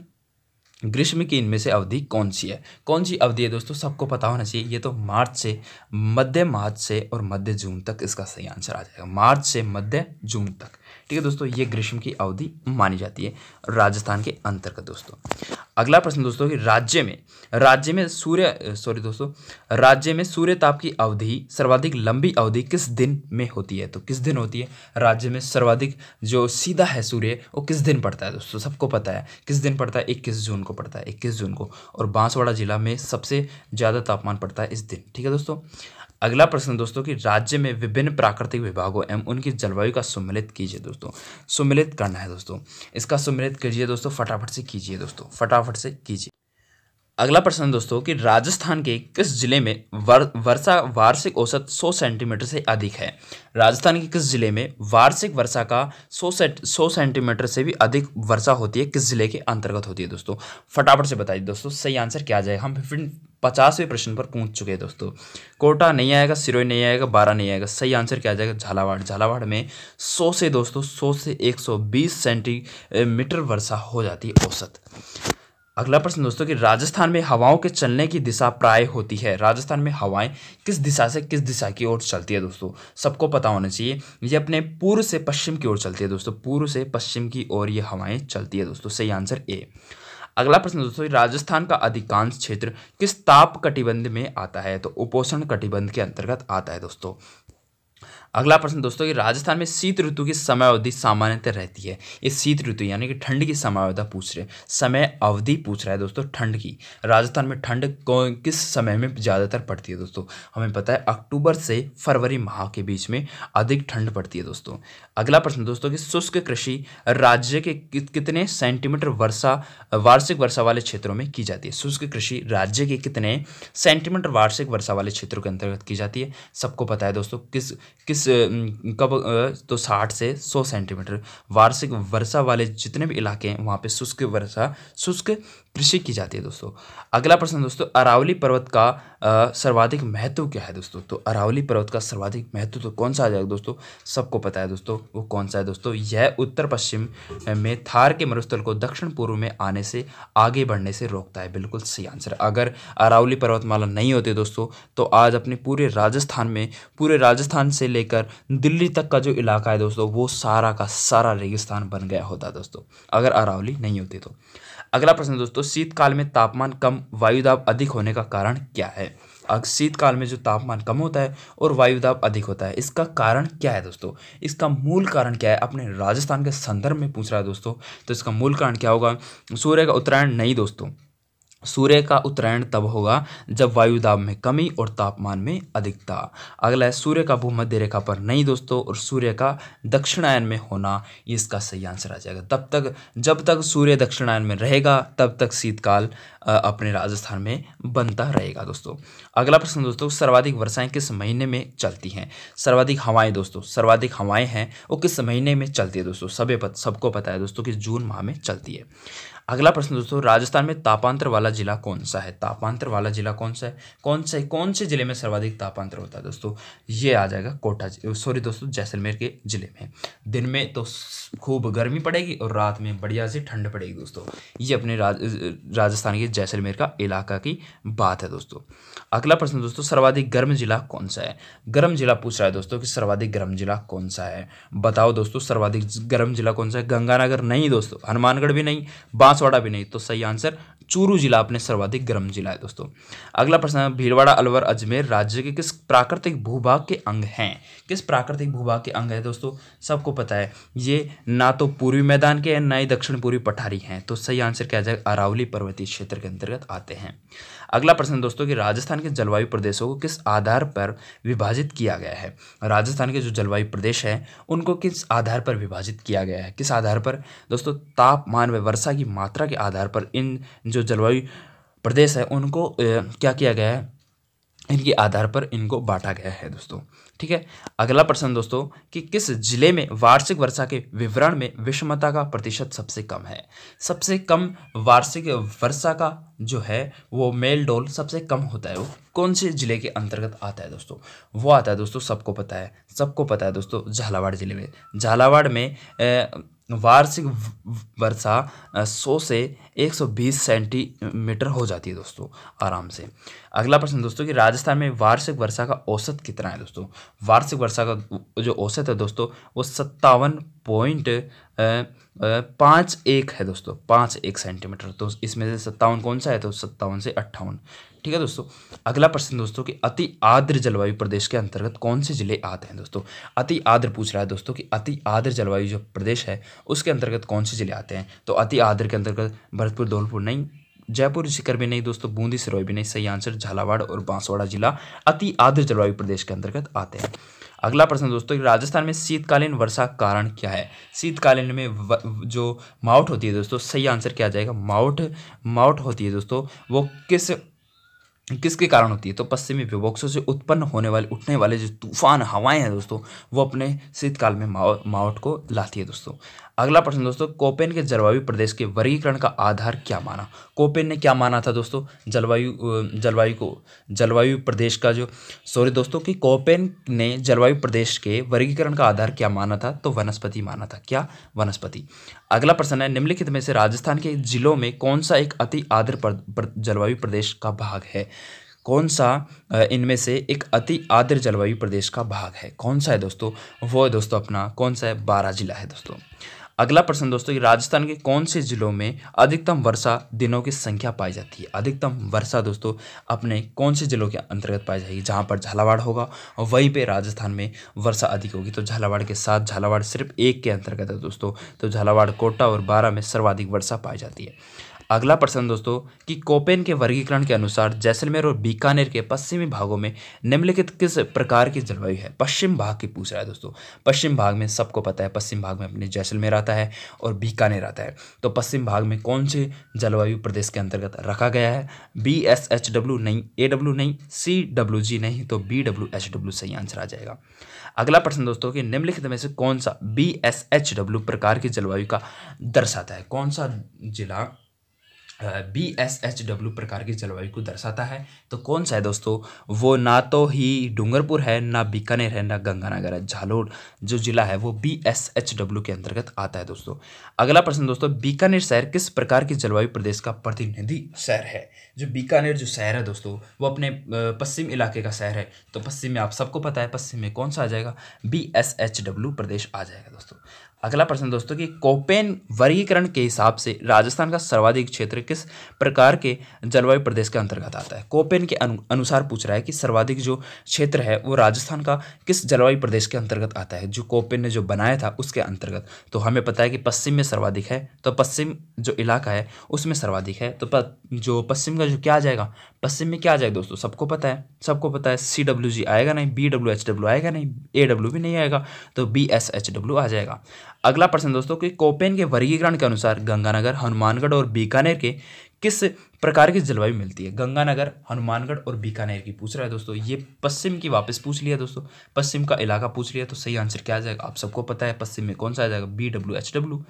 Speaker 1: ग्रीष्म की इनमें से अवधि कौन सी है कौन सी अवधि है दोस्तों सबको पता होना चाहिए ये तो मार्च से मध्य मार्च से और मध्य जून तक इसका सही आंसर आ जाएगा मार्च से मध्य जून तक ठीक है दोस्तों ये ग्रीष्म की अवधि मानी जाती है राजस्थान के अंतर्गत दोस्तों अगला प्रश्न दोस्तों कि राज्य में राज्य में सूर्य सॉरी दोस्तों राज्य में सूर्य ताप की अवधि सर्वाधिक लंबी अवधि किस दिन में होती है तो किस दिन होती है राज्य में सर्वाधिक जो सीधा है सूर्य वो किस दिन पड़ता है दोस्तों सबको पता है किस दिन पड़ता है इक्कीस जून को पड़ता है इक्कीस जून को और बांसवाड़ा जिला में सबसे ज़्यादा तापमान पड़ता है इस दिन ठीक है दोस्तों अगला प्रश्न दोस्तों कि राज्य में विभिन्न प्राकृतिक विभागों एवं उनकी जलवायु का सुमिलित कीजिए दोस्तों सुमिलित करना है दोस्तों इसका सुमिलित कीजिए दोस्तों फटाफट से कीजिए दोस्तों फटाफट से कीजिए अगला प्रश्न दोस्तों कि राजस्थान के किस जिले में वर, वर्षा वार्षिक औसत 100 सेंटीमीटर से अधिक है राजस्थान के किस जिले में वार्षिक वर्षा का 100 से 100 सेंटीमीटर से भी अधिक वर्षा होती है किस जिले के अंतर्गत होती है दोस्तों फटाफट से बताइए दोस्तों सही आंसर क्या जाए हम फिफ्टीन पचासवें प्रश्न पर पहुंच चुके हैं दोस्तों कोटा नहीं आएगा सिरोई नहीं आएगा बारह नहीं आएगा सही आंसर क्या आ जाएगा झालावाड़ झालावाड़ में 100 से दोस्तों 100 से 120 सेंटीमीटर वर्षा हो जाती है औसत अगला प्रश्न दोस्तों कि राजस्थान में हवाओं के चलने की दिशा प्राय होती है राजस्थान में हवाएं किस दिशा से किस दिशा की ओर चलती है दोस्तों सबको पता होना चाहिए ये अपने पूर्व से पश्चिम की ओर चलती है दोस्तों पूर्व से पश्चिम की ओर ये हवाएं चलती है दोस्तों सही आंसर ए अगला प्रश्न दोस्तों राजस्थान का अधिकांश क्षेत्र किस ताप कटिबंध में आता है तो उपोषण कटिबंध के अंतर्गत आता है दोस्तों अगला प्रश्न दोस्तों कि राजस्थान में शीत ऋतु की समय अवधि सामान्यतः रहती है ये शीत ऋतु यानी कि ठंड की समय अवधि पूछ रहे समय अवधि पूछ रहा है दोस्तों ठंड की राजस्थान में ठंड किस समय में ज़्यादातर पड़ती है दोस्तों हमें पता है अक्टूबर से फरवरी माह के बीच में अधिक ठंड पड़ती है दोस्तों अगला प्रश्न दोस्तों कि शुष्क कृषि राज्य के कितने सेंटीमीटर वर्षा वार्षिक वर्षा वाले क्षेत्रों में की जाती है शुष्क कृषि राज्य के कितने सेंटीमीटर वार्षिक वर्षा वाले क्षेत्रों के अंतर्गत की जाती है सबको पता है दोस्तों किस किस कब तो साठ से सौ सेंटीमीटर वार्षिक वर्षा वाले जितने भी इलाके हैं वहाँ पे शुष्क वर्षा शुष्क कृषि की जाती है दोस्तों अगला प्रश्न दोस्तों अरावली पर्वत का सर्वाधिक महत्व क्या है दोस्तों तो अरावली पर्वत का सर्वाधिक महत्व तो कौन सा आ जाएगा दोस्तों सबको पता है दोस्तों वो कौन सा है दोस्तों यह उत्तर पश्चिम में थार के मरुस्थल को दक्षिण पूर्व में आने से आगे बढ़ने से रोकता है बिल्कुल सही आंसर अगर अरावली पर्वतमाला नहीं होते दोस्तों तो आज अपने पूरे राजस्थान में पूरे राजस्थान से लेकर दिल्ली तक का जो इलाका है दोस्तों वो सारा का सारा रेगिस्तान बन गया होता दोस्तों अगर अरावली नहीं होती तो अगला प्रश्न दोस्तों शीतकाल में तापमान कम वायुदाब अधिक होने का कारण क्या है शीतकाल में जो तापमान कम होता है और वायुदाब अधिक होता है इसका कारण क्या है दोस्तों इसका मूल कारण क्या है अपने राजस्थान के संदर्भ में पूछ रहा है दोस्तों तो इसका मूल कारण क्या होगा सूर्य का उत्तरायण नहीं दोस्तों सूर्य का उत्तरायण तब होगा जब वायु दाब में कमी और तापमान में अधिकता अगला है सूर्य का भूमध्य रेखा पर नहीं दोस्तों और सूर्य का दक्षिणायन में होना इसका सही आंसर आ जाएगा तब तक जब तक सूर्य दक्षिणायन में रहेगा तब तक शीतकाल अपने राजस्थान में बनता रहेगा दोस्तों अगला प्रश्न दोस्तों सर्वाधिक वर्षाएं किस महीने में चलती हैं सर्वाधिक हवाएं दोस्तों सर्वाधिक हवाएं हैं वो किस महीने में चलती है दोस्तों सभी सबको पता है दोस्तों कि जून माह में चलती है अगला प्रश्न दोस्तों राजस्थान में तापांतर वाला जिला कौन सा है तापांतर वाला जिला कौन सा है कौन सा कौन से जिले में सर्वाधिक तापांतर होता है दोस्तों ये आ जाएगा कोटा सॉरी दोस्तों जैसलमेर के जिले में दिन में तो खूब गर्मी पड़ेगी और रात में बढ़िया से ठंड पड़ेगी दोस्तों ये अपने राजस्थान के जैसलमेर का इलाका की बात है दोस्तों अगला प्रश्न दोस्तों सर्वाधिक गर्म जिला कौन सा है गर्म जिला पूछ रहा है दोस्तों कि सर्वाधिक गर्म जिला कौन सा है बताओ दोस्तों सर्वाधिक गर्म जिला कौन सा है गंगानगर नहीं दोस्तों हनुमानगढ़ भी नहीं बांस बांसवाड़ा भी नहीं तो सही आंसर चूरू जिला अपने सर्वाधिक गर्म जिला है दोस्तों अगला प्रश्न है भीलवाड़ा अलवर अजमेर राज्य के किस प्राकृतिक भूभाग के अंग हैं किस प्राकृतिक भूभाग के अंग है दोस्तों सबको पता है ये ना तो पूर्वी मैदान के हैं ना ही दक्षिण पूर्वी पठारी हैं तो सही आंसर क्या जाएगा अरावली पर्वतीय क्षेत्र के अंतर्गत आते हैं अगला प्रश्न दोस्तों कि राजस्थान के जलवायु प्रदेशों को किस आधार पर विभाजित किया गया है राजस्थान के जो जलवायु प्रदेश हैं उनको किस आधार पर विभाजित किया गया है किस आधार पर दोस्तों तापमान व वर्षा की मात्रा के आधार पर इन जो जलवायु प्रदेश है उनको क्या किया गया है इनके आधार पर इनको बांटा गया है दोस्तों ठीक है अगला प्रश्न दोस्तों कि किस जिले में वार्षिक वर्षा के विवरण में विषमता का प्रतिशत सबसे कम है सबसे कम वार्षिक वर्षा का जो है वो मेल डोल सबसे कम होता है वो कौन से ज़िले के अंतर्गत आता है दोस्तों वो आता है दोस्तों सबको पता है सबको पता है दोस्तों झालावाड़ ज़िले में झालावाड़ में ए, वार्षिक वर्षा 100 से 120 सेंटीमीटर हो जाती है दोस्तों आराम से अगला प्रश्न दोस्तों कि राजस्थान में वार्षिक वर्षा का औसत कितना है दोस्तों वार्षिक वर्षा का जो औसत है दोस्तों वो सत्तावन पॉइंट uh, uh, पाँच एक है दोस्तों पाँच एक सेंटीमीटर तो इसमें से सत्तावन कौन सा है तो सत्तावन से अट्ठावन ठीक है दोस्तों अगला प्रश्न दोस्तों कि अति आद्र जलवायु प्रदेश के अंतर्गत कौन से जिले आते हैं दोस्तों अति आद्र पूछ रहा है दोस्तों कि अति आद्र जलवायु जो प्रदेश है उसके अंतर्गत कौन से जिले आते हैं तो अति आद्र के अंतर्गत भरतपुर धौलपुर नहीं जयपुर सिकर भी नहीं दोस्तों बूंदी सिरोही भी नहीं सही आंसर झालावाड़ और बांसवाड़ा जिला अति आद्र जलवायु प्रदेश के अंतर्गत आते हैं अगला प्रश्न दोस्तों राजस्थान में शीतकालीन वर्षा कारण क्या है शीतकालीन में व, जो माउट होती है दोस्तों सही आंसर क्या आ जाएगा माउट माउट होती है दोस्तों वो किस किसके कारण होती है तो पश्चिमी विभोक्सों से उत्पन्न होने वाले उठने वाले जो तूफान हवाएं हैं दोस्तों वो अपने शीतकाल में माउट को लाती है दोस्तों अगला प्रश्न दोस्तों कोपेन के जलवायु प्रदेश के वर्गीकरण का आधार क्या माना कोपेन ने क्या माना था दोस्तों जलवायु जलवायु को जलवायु प्रदेश का जो सॉरी दोस्तों कि कोपेन ने जलवायु प्रदेश के वर्गीकरण का आधार क्या माना था तो वनस्पति माना था क्या वनस्पति अगला प्रश्न है निम्नलिखित में से राजस्थान के जिलों में कौन सा एक अति आर्द्र जलवायु प्रदेश का भाग है कौन सा इनमें से एक अति आदर जलवायु प्रदेश का भाग है कौन सा है दोस्तों वो है दोस्तों अपना कौन सा है बारह जिला है दोस्तों अगला प्रश्न दोस्तों ये राजस्थान के कौन से जिलों में अधिकतम वर्षा दिनों की संख्या पाई जाती है अधिकतम वर्षा दोस्तों अपने कौन से जिलों के अंतर्गत पाई जाएगी जहाँ पर झालावाड़ होगा वहीं पे राजस्थान में वर्षा अधिक होगी तो झालावाड़ के साथ झालावाड़ सिर्फ एक के अंतर्गत है दोस्तों तो झालावाड़ कोटा और बारह में सर्वाधिक वर्षा पाई जाती है अगला प्रश्न दोस्तों कि कोपेन के वर्गीकरण के अनुसार जैसलमेर और बीकानेर के पश्चिमी भागों में निम्नलिखित किस प्रकार की जलवायु है पश्चिम भाग की पूछ रहा है दोस्तों पश्चिम भाग में सबको पता है पश्चिम भाग में अपने जैसलमेर आता है और बीकानेर आता है तो पश्चिम भाग में कौन से जलवायु प्रदेश के अंतर्गत रखा गया है बी एस एच डब्ल्यू नहीं ए डब्ल्यू नहीं सी डब्ल्यू जी नहीं तो बी डब्ल्यू एच डब्ल्यू सही आंसर आ जाएगा अगला प्रश्न दोस्तों कि निम्नलिखित में से कौन सा बी एस एच डब्ल्यू प्रकार की जलवायु का दर्शाता है कौन सा जिला बी एस एच डब्ल्यू प्रकार की जलवायु को दर्शाता है तो कौन सा है दोस्तों वो ना तो ही डूंगरपुर है ना बीकानेर है ना गंगानगर है झालोड़ जो जिला है वो बी एस एच डब्ल्यू के अंतर्गत आता है दोस्तों अगला प्रश्न दोस्तों बीकानेर शहर किस प्रकार की जलवायु प्रदेश का प्रतिनिधि शहर है जो बीकानेर जो शहर है दोस्तों वो अपने पश्चिम इलाके का शहर है तो पश्चिम में आप सबको पता है पश्चिम में कौन सा आ जाएगा बी एस एच डब्ल्यू प्रदेश आ जाएगा दोस्तों अगला प्रश्न दोस्तों कि कोपेन वर्गीकरण के हिसाब से राजस्थान का सर्वाधिक क्षेत्र किस प्रकार के जलवायु प्रदेश के अंतर्गत आता है कोपेन के अनु, अनुसार पूछ रहा है कि सर्वाधिक जो क्षेत्र है वो राजस्थान का किस जलवायु प्रदेश के अंतर्गत आता है जो कोपेन ने जो बनाया था उसके अंतर्गत तो हमें पता है कि पश्चिम में सर्वाधिक है तो पश्चिम जो इलाका है उसमें सर्वाधिक है तो प, जो पश्चिम का जो क्या आ जाएगा पश्चिम में क्या आ जाएगा दोस्तों सबको पता है सबको पता है सी डब्ल्यू जी आएगा नहीं बी डब्ल्यू एच डब्ल्यू आएगा नहीं ए डब्ल्यू भी नहीं आएगा तो बी एस एच डब्ल्यू आ जाएगा अगला प्रश्न दोस्तों कि कोपेन के वर्गीकरण के अनुसार गंगानगर हनुमानगढ़ और बीकानेर के किस प्रकार की जलवायु मिलती है गंगानगर हनुमानगढ़ और बीकानेर की पूछ रहा है दोस्तों ये पश्चिम की वापस पूछ लिया दोस्तों पश्चिम का इलाका पूछ लिया तो सही आंसर क्या आ जाएगा आप सबको पता है पश्चिम में कौन सा आ जाएगा बी डब्ल्यू एच डब्ल्यू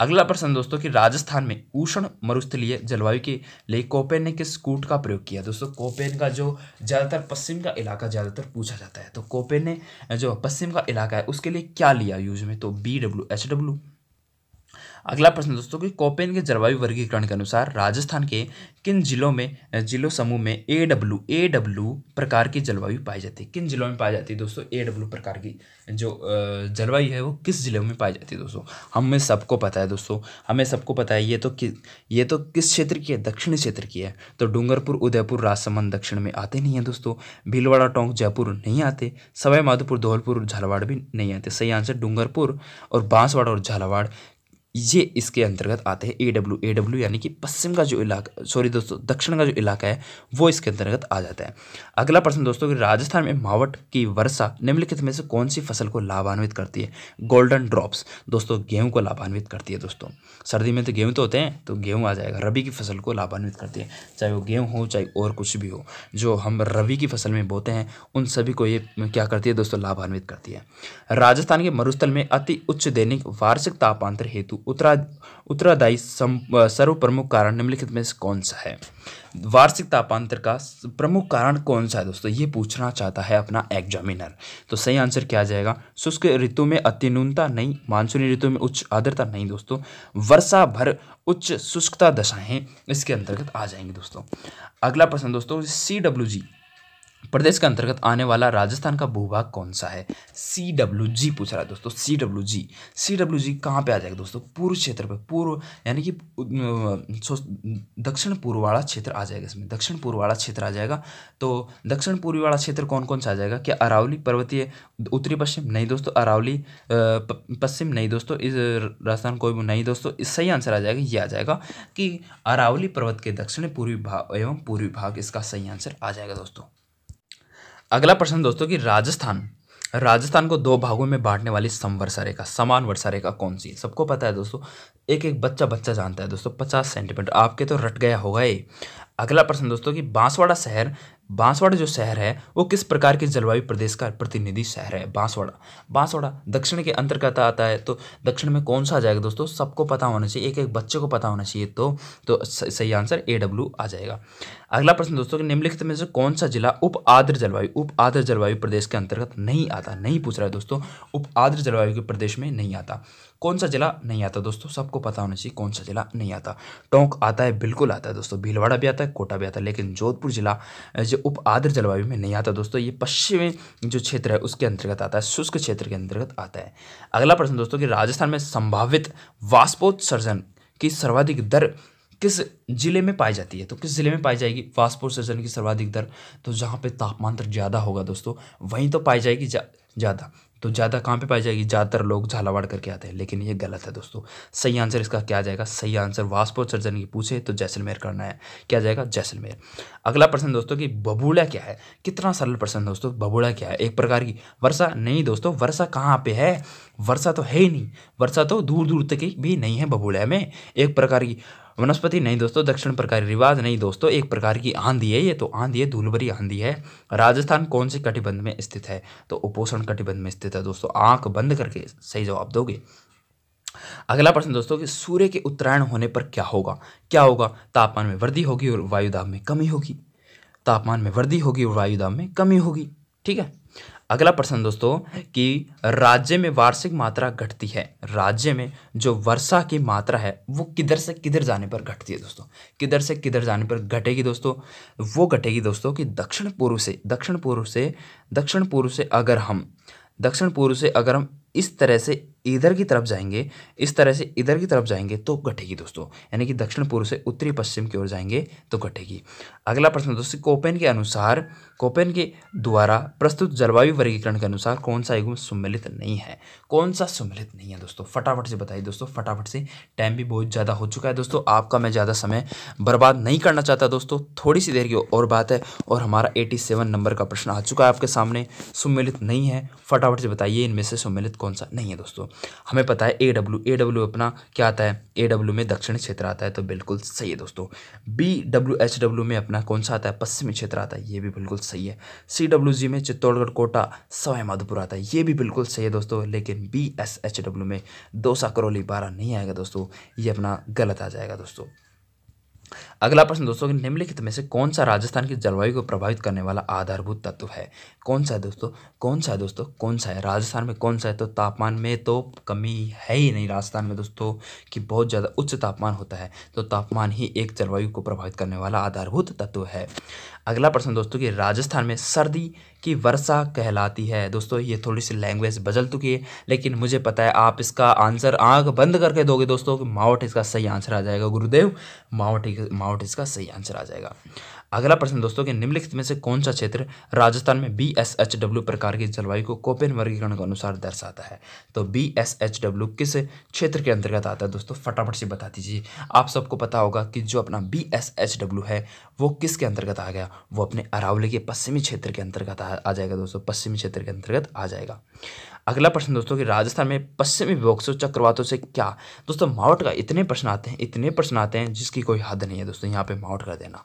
Speaker 1: अगला प्रश्न दोस्तों कि राजस्थान में उष्ण मरुस्थलीय जलवायु के लिए कोपेन ने किस कूट का प्रयोग किया दोस्तों कोपेन का जो ज़्यादातर पश्चिम का इलाका ज़्यादातर पूछा जाता है तो कोपेन ने जो पश्चिम का इलाका है उसके लिए क्या लिया यूज में तो बी डब्ल्यू एच डब्ल्यू अगला प्रश्न दोस्तों कि कोपेन के जलवायु वर्गीकरण के अनुसार राजस्थान के किन जिलों में जिलों समूह में ए डब्ल्यू ए डब्ल्यू प्रकार की जलवायु पाई जाती है किन जिलों में पाई जाती है दोस्तों ए डब्ल्यू प्रकार की जो जलवायु है वो किस जिले में पाई जाती है दोस्तों हमें सबको पता है दोस्तों हमें सबको पता है ये तो कि ये तो किस क्षेत्र की है दक्षिणी क्षेत्र की है तो डूंगरपुर उदयपुर राजसमंद दक्षिण में आते नहीं है दोस्तों भीलवाड़ा टोंक जयपुर नहीं आते सवाईमाधोपुर धौलपुर झालावाड़ भी नहीं आते सही आंसर डूंगरपुर और बांसवाड़ा और झालावाड़ ये इसके अंतर्गत आते हैं ए डब्ल्यू ए डब्ल्यू यानी कि पश्चिम का जो इलाका सॉरी दोस्तों दक्षिण का जो इलाका है वो इसके अंतर्गत आ जाता है अगला प्रश्न दोस्तों कि राजस्थान में मावट की वर्षा निम्नलिखित में से कौन सी फसल को लाभान्वित करती है गोल्डन ड्रॉप्स दोस्तों गेहूं को लाभान्वित करती है दोस्तों सर्दी में तो गेहूँ तो होते हैं तो गेहूँ आ जाएगा रबी की फसल को लाभान्वित करती है चाहे वो गेहूँ हो चाहे और कुछ भी हो जो हम रबी की फसल में बोते हैं उन सभी को ये क्या करती है दोस्तों लाभान्वित करती है राजस्थान के मरुस्थल में अति उच्च दैनिक वार्षिक तापांतर हेतु उत्तरा उत्तरादायी सर्व प्रमुख कारण निम्नलिखित में से कौन सा है वार्षिक तापांतर का प्रमुख कारण कौन सा है दोस्तों ये पूछना चाहता है अपना एग्जामिनर तो सही आंसर क्या आ जाएगा शुष्क ऋतु में अति न्यूनता नहीं मानसूनी ऋतु में उच्च आर्द्रता नहीं दोस्तों वर्षा भर उच्च शुष्कता दशाएं इसके अंतर्गत आ जाएंगे दोस्तों अगला प्रश्न दोस्तों सी डब्ल्यू जी प्रदेश के अंतर्गत आने वाला राजस्थान का भूभाग कौन सा है सी डब्ल्यू जी पूछ रहा है दोस्तों सी डब्ल्यू जी सी डब्ल्यू जी कहाँ पर आ जाएगा दोस्तों पूर्व क्षेत्र पर पूर्व यानी कि दक्षिण पूर्व वाला क्षेत्र आ जाएगा इसमें दक्षिण पूर्व वाला क्षेत्र आ जाएगा तो दक्षिण पूर्वी वाला क्षेत्र कौन कौन सा आ जाएगा क्या अरावली पर्वतीय उत्तरी पश्चिम नहीं दोस्तों अरावली पश्चिम नहीं दोस्तों इस राजस्थान कोई नहीं दोस्तों इस सही आंसर आ जाएगा ये आ जाएगा कि अरावली पर्वत के दक्षिण पूर्वी भाग एवं पूर्वी भाग इसका सही आंसर आ जाएगा दोस्तों अगला प्रश्न दोस्तों कि राजस्थान राजस्थान को दो भागों में बांटने वाली समवर्षा रेखा समान वर्षा रेखा कौन सी है सबको पता है दोस्तों एक एक बच्चा बच्चा जानता है दोस्तों पचास सेंटीमीटर आपके तो रट गया होगा ये अगला प्रश्न दोस्तों कि बांसवाड़ा शहर बांसवाड़ा जो शहर है वो किस प्रकार के जलवायु प्रदेश का प्रतिनिधि शहर है बांसवाड़ा बांसवाड़ा दक्षिण के अंतर्गत आता है तो दक्षिण में कौन सा आ जाएगा दोस्तों सबको पता होना चाहिए एक एक बच्चे को पता होना चाहिए तो, तो सही आंसर ए डब्ल्यू आ जाएगा अगला प्रश्न दोस्तों कि निम्नलिखित में से कौन सा जिला उप आद्र जलवायु उप आद्र जलवायु प्रदेश के अंतर्गत नहीं आता नहीं पूछ रहा है दोस्तों उप आद्र जलवायु के प्रदेश में नहीं आता कौन सा जिला नहीं आता दोस्तों सबको पता होना चाहिए कौन सा जिला नहीं आता टोंक आता है बिल्कुल आता है दोस्तों भीलवाड़ा भी आता है कोटा भी आता है लेकिन जोधपुर जिला जो उप आद्र जलवायु में नहीं आता दोस्तों ये पश्चिमी जो क्षेत्र है उसके अंतर्गत आता है शुष्क क्षेत्र के अंतर्गत आता है अगला प्रश्न दोस्तों कि राजस्थान में संभावित वाष्पोत्सर्जन की सर्वाधिक दर किस ज़िले में पाई जाती है तो किस ज़िले में पाई जाएगी वाष्पोत्सर्जन की सर्वाधिक दर तो जहाँ पे तापमान दर ज़्यादा होगा दोस्तों वहीं तो पाई जाएगी ज़्यादा तो ज़्यादा कहाँ पे पाई जाएगी ज़्यादातर लोग झालावाड़ करके आते हैं लेकिन ये गलत है दोस्तों सही आंसर इसका क्या जाएगा सही आंसर सर्जन की पूछे तो जैसलमेर करना है क्या जाएगा जैसलमेर अगला प्रश्न दोस्तों कि बबूला क्या है कितना सरल प्रश्न दोस्तों बबूला क्या है एक प्रकार की वर्षा नहीं दोस्तों वर्षा कहाँ पर है वर्षा तो है ही नहीं वर्षा तो दूर दूर तक भी नहीं है बबूला में एक प्रकार की वनस्पति नहीं दोस्तों दक्षिण प्रकार रिवाज नहीं दोस्तों एक प्रकार की आंधी है ये तो आंधी है धूल भरी आंधी है राजस्थान कौन से कटिबंध में स्थित है तो उपोषण कटिबंध में स्थित है दोस्तों आंख बंद करके सही जवाब दोगे अगला प्रश्न दोस्तों कि सूर्य के उत्तरायण होने पर क्या होगा क्या होगा तापमान में वृद्धि होगी और वायुदाब में कमी होगी तापमान में वृद्धि होगी और वायुदाब में कमी होगी ठीक है अगला प्रश्न दोस्तों कि राज्य में वार्षिक मात्रा घटती है राज्य में जो वर्षा की मात्रा है वो किधर से किधर जाने पर घटती है दोस्तों किधर से किधर जाने पर घटेगी दोस्तों वो घटेगी दोस्तों कि दक्षिण पूर्व से दक्षिण पूर्व से दक्षिण पूर्व से अगर हम दक्षिण पूर्व से अगर हम इस तरह से इधर की तरफ जाएंगे इस तरह से इधर की तरफ जाएंगे तो घटेगी दोस्तों यानी कि दक्षिण पूर्व से उत्तरी पश्चिम की ओर जाएंगे तो घटेगी अगला प्रश्न दोस्तों कोपेन के अनुसार कोपेन के द्वारा प्रस्तुत जलवायु वर्गीकरण के अनुसार कौन सा युग्म सम्मिलित नहीं है कौन सा सम्मिलित नहीं है दोस्तों फटाफट से बताइए दोस्तों फटाफट से टाइम भी बहुत ज़्यादा हो चुका है दोस्तों आपका मैं ज़्यादा समय बर्बाद नहीं करना चाहता दोस्तों थोड़ी सी देर की और बात है और हमारा एटी सेवन नंबर का प्रश्न आ चुका है आपके सामने सम्मिलित नहीं है फटाफट से बताइए इनमें से सम्मिलित कौन सा नहीं है दोस्तों हमें पता है ए डब्ल्यू ए डब्ल्यू अपना क्या आता है ए डब्ल्यू में दक्षिण क्षेत्र आता है तो बिल्कुल सही है दोस्तों बी डब्ल्यू एच डब्ल्यू में अपना कौन सा आता है पश्चिमी क्षेत्र आता है ये भी बिल्कुल सही है सी डब्ल्यू जी में चित्तौड़गढ़ कोटा सवाई माधोपुर आता है ये भी बिल्कुल सही है दोस्तों लेकिन बी एस एच डब्ल्यू में दो सा करौली बारह नहीं आएगा दोस्तों ये अपना गलत आ जाएगा दोस्तों अगला प्रश्न दोस्तों निम्नलिखित में से कौन सा राजस्थान की जलवायु को प्रभावित करने वाला आधारभूत तत्व है कौन सा है दोस्तों कौन सा है दोस्तों कौन सा है राजस्थान में कौन सा है तो तापमान में तो कमी है ही नहीं राजस्थान में दोस्तों कि बहुत ज़्यादा उच्च तापमान होता है तो तापमान ही एक जलवायु को प्रभावित करने वाला आधारभूत तत्व है अगला प्रश्न दोस्तों कि राजस्थान में सर्दी की वर्षा कहलाती है दोस्तों ये थोड़ी सी लैंग्वेज बदल चुकी है लेकिन मुझे पता है आप इसका आंसर आँख बंद करके दोगे दोस्तों कि मावट इसका सही आंसर आ जाएगा गुरुदेव मावट मावट नॉट इसका सही आंसर आ जाएगा अगला प्रश्न दोस्तों कि निम्नलिखित में से कौन सा क्षेत्र राजस्थान में बी एस एच डब्ल्यू प्रकार की जलवायु को कोपेन वर्गीकरण के अनुसार दर्शाता है तो बी एस एच डब्ल्यू किस क्षेत्र के अंतर्गत आता है दोस्तों फटाफट से बता दीजिए आप सबको पता होगा कि जो अपना बी एस एच डब्ल्यू है वो किसके अंतर्गत आ गया वो अपने अरावली के पश्चिमी क्षेत्र के अंतर्गत आ जाएगा दोस्तों पश्चिमी क्षेत्र के अंतर्गत आ जाएगा अगला प्रश्न दोस्तों कि राजस्थान में पश्चिमी विभक्सों चक्रवातों से क्या दोस्तों माउट का इतने प्रश्न आते हैं इतने प्रश्न आते हैं जिसकी कोई हद नहीं है दोस्तों यहाँ पे माउट कर देना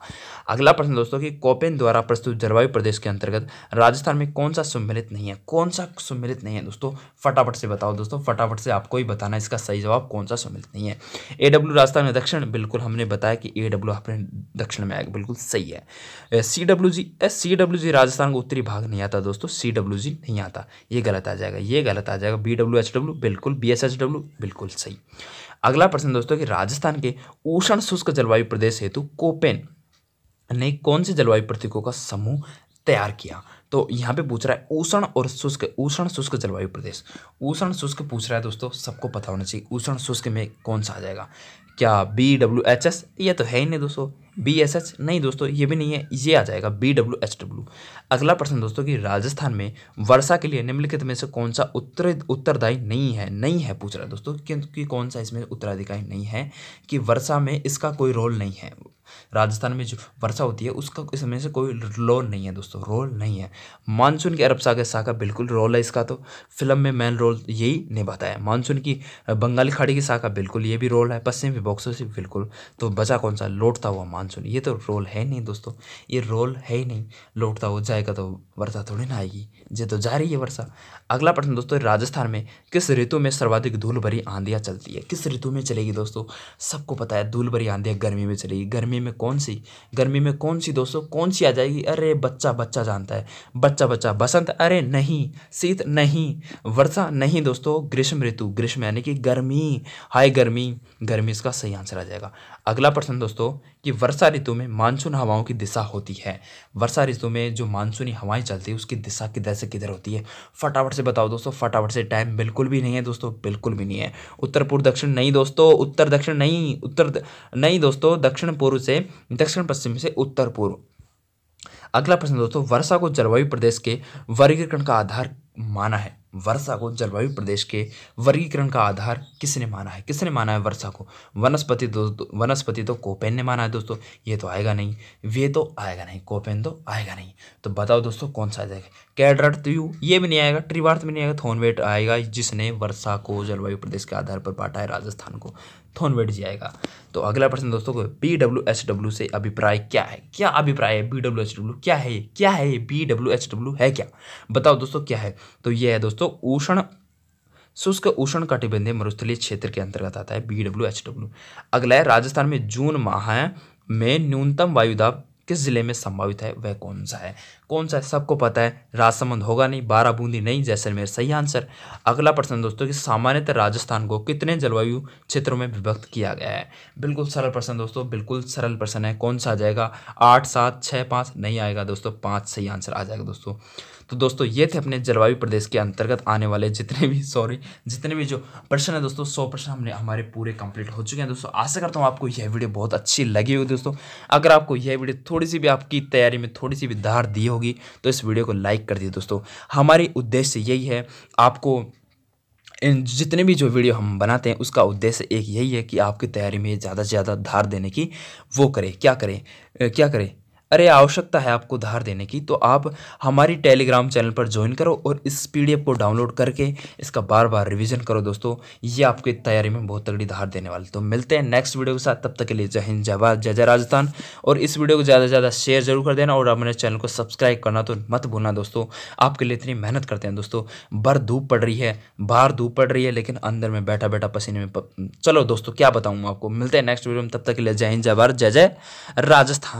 Speaker 1: अगला प्रश्न दोस्तों कि कोपेन द्वारा प्रस्तुत जलवायु प्रदेश के अंतर्गत राजस्थान में कौन सा सम्मिलित नहीं है कौन सा सम्मिलित नहीं है दोस्तों फटाफट से बताओ दोस्तों फटाफट से आपको ही बताना इसका सही जवाब कौन सा सम्मिलित नहीं है ए डब्ल्यू राजस्थान में दक्षिण बिल्कुल हमने बताया कि ए डब्ल्यू अपने दक्षिण में आएगा बिल्कुल सही है C W G C W G Rajasthan का उत्तरी भाग नहीं आता दोस्तों सी डब्ल्यू जी नहीं आता ये गलत आ जाएगा ये गलत आ जाएगा बी डब्ल्यू एच डब्ल्यू बिल्कुल बी एस एच डब्ल्यू बिल्कुल सही अगला प्रश्न दोस्तों कि राजस्थान के उष्ण शुष्क जलवायु प्रदेश हेतु कोपेन ने कौन से जलवायु प्रतीकों का समूह तैयार किया तो यहाँ पे पूछ रहा है उष्ण और शुष्क उष्ण शुष्क जलवायु प्रदेश उष्ण शुष्क पूछ रहा है दोस्तों सबको पता होना चाहिए उष्ण शुष्क में कौन सा आ जाएगा क्या बी डब्ल्यू एच एस ये तो है ही नहीं दोस्तों बी एस एच नहीं दोस्तों ये भी नहीं है ये आ जाएगा बी डब्ल्यू एच डब्ल्यू अगला प्रश्न दोस्तों कि राजस्थान में वर्षा के लिए निम्नलिखित में से कौन सा उत्तर उत्तरदायी नहीं है नहीं है पूछ रहा है दोस्तों क्योंकि कौन सा इसमें उत्तराधिकारी नहीं है कि वर्षा में इसका कोई रोल नहीं है राजस्थान में जो वर्षा होती है उसका इस समय से कोई रोल नहीं है दोस्तों रोल नहीं है मानसून की अरब सागर शाखा बिल्कुल रोल है इसका तो फिल्म में मेन रोल यही निभाता है मानसून की बंगाली खाड़ी की शाखा बिल्कुल ये भी रोल है भी बॉक्सों से बिल्कुल तो बचा कौन सा लौटता हुआ मानसून ये तो रोल है नहीं दोस्तों ये रोल है ही नहीं लौटता हो जाएगा तो वर्षा थोड़ी ना आएगी जी तो जा रही है वर्षा अगला प्रश्न दोस्तों राजस्थान में किस ऋतु में सर्वाधिक धूल भरी आंधियाँ चलती है किस ऋतु में चलेगी दोस्तों सबको पता है धूल भरी आंधियाँ गर्मी में चलेगी गर्मी में कौन सी गर्मी में कौन सी दोस्तों कौन सी आ जाएगी अरे बच्चा बच्चा जानता है बच्चा बच्चा बसंत अरे नहीं शीत नहीं वर्षा नहीं दोस्तों ग्रीष्म ऋतु ग्रीष्म यानी कि गर्मी हाई गर्मी गर्मी इसका सही आंसर आ जाएगा अगला प्रश्न दोस्तों कि वर्षा ऋतु में मानसून हवाओं की दिशा होती है वर्षा ऋतु में जो मानसूनी हवाएं चलती है उसकी दिशा किधर से किधर होती है फटाफट से बताओ दोस्तों फटाफट से टाइम बिल्कुल भी नहीं है दोस्तों बिल्कुल भी नहीं है उत्तर पूर्व दक्षिण नहीं दोस्तों उत्तर दक्षिण नहीं उत्तर नहीं दोस्तों दक्षिण पूर्व से दक्षिण पश्चिम से उत्तर पूर्व अगला प्रश्न दोस्तों वर्षा को जलवायु प्रदेश के वर्गीकरण का आधार माना है वर्षा को जलवायु प्रदेश के वर्गीकरण का आधार किसने माना है किसने माना है वर्षा को वनस्पति दोस्तों वनस्पति तो कोपेन ने माना है दोस्तों ये तो आएगा नहीं वे तो आएगा नहीं कोपेन तो आएगा नहीं तो बताओ दोस्तों कौन सा आ जाएगा कैडरट तो यू ये भी नहीं आएगा ट्रिवार्थ भी नहीं आएगा थोनवेट आएगा जिसने वर्षा को जलवायु प्रदेश के आधार पर बांटा है राजस्थान को थोनवेट जी आएगा तो अगला प्रश्न दोस्तों को बी डब्ल्यू एच डब्ल्यू से अभिप्राय क्या है क्या अभिप्राय है बी डब्ल्यू एच डब्ल्यू क्या है क्या है बी डब्ल्यू एच डब्ल्यू है क्या बताओ दोस्तों क्या है तो ये है दोस्तों उष्ण शुष्क उष्ण कटिबंधीय मरुस्थलीय क्षेत्र के अंतर्गत आता है बी डब्ल्यू एच डब्ल्यू अगला है राजस्थान में जून माह में न्यूनतम वायुदाब किस ज़िले में संभावित है वह कौन सा है कौन सा है सबको पता है राजसमंद होगा नहीं बारह बूंदी नहीं जैसलमेर सही आंसर अगला प्रश्न दोस्तों कि सामान्यतः राजस्थान को कितने जलवायु क्षेत्रों में विभक्त किया गया है बिल्कुल सरल प्रश्न दोस्तों बिल्कुल सरल प्रश्न है कौन सा आ जाएगा आठ सात छः पाँच नहीं आएगा दोस्तों पाँच सही आंसर आ जाएगा दोस्तों तो दोस्तों ये थे अपने जलवायु प्रदेश के अंतर्गत आने वाले जितने भी सॉरी जितने भी जो प्रश्न है दोस्तों सौ प्रश्न हमने हमारे पूरे कंप्लीट हो चुके हैं दोस्तों आशा करता हूँ आपको यह वीडियो बहुत अच्छी लगी होगी दोस्तों अगर आपको यह वीडियो थोड़ी सी भी आपकी तैयारी में थोड़ी सी भी धार दी होगी तो इस वीडियो को लाइक कर दिए दोस्तों हमारी उद्देश्य यही है आपको इन जितने भी जो वीडियो हम बनाते हैं उसका उद्देश्य एक यही है कि आपकी तैयारी में ज़्यादा से ज़्यादा धार देने की वो करें क्या करें क्या करें अरे आवश्यकता है आपको उधार देने की तो आप हमारी टेलीग्राम चैनल पर ज्वाइन करो और इस पीडीएफ को डाउनलोड करके इसका बार बार रिवीजन करो दोस्तों ये आपकी तैयारी में बहुत तगड़ी धार देने वाली तो मिलते हैं नेक्स्ट वीडियो के साथ तब तक के लिए जय हिंद जय भारत जय जय राजस्थान और इस वीडियो को ज़्यादा से ज़्यादा शेयर जरूर कर देना और अपने चैनल को सब्सक्राइब करना तो मत भूलना दोस्तों आपके लिए इतनी मेहनत करते हैं दोस्तों बार धूप पड़ रही है बाहर धूप पड़ रही है लेकिन अंदर में बैठा बैठा पसीने में चलो दोस्तों क्या बताऊँ आपको मिलते हैं नेक्स्ट वीडियो में तब तक के लिए जय हिंद जय भारत जय जय राजस्थान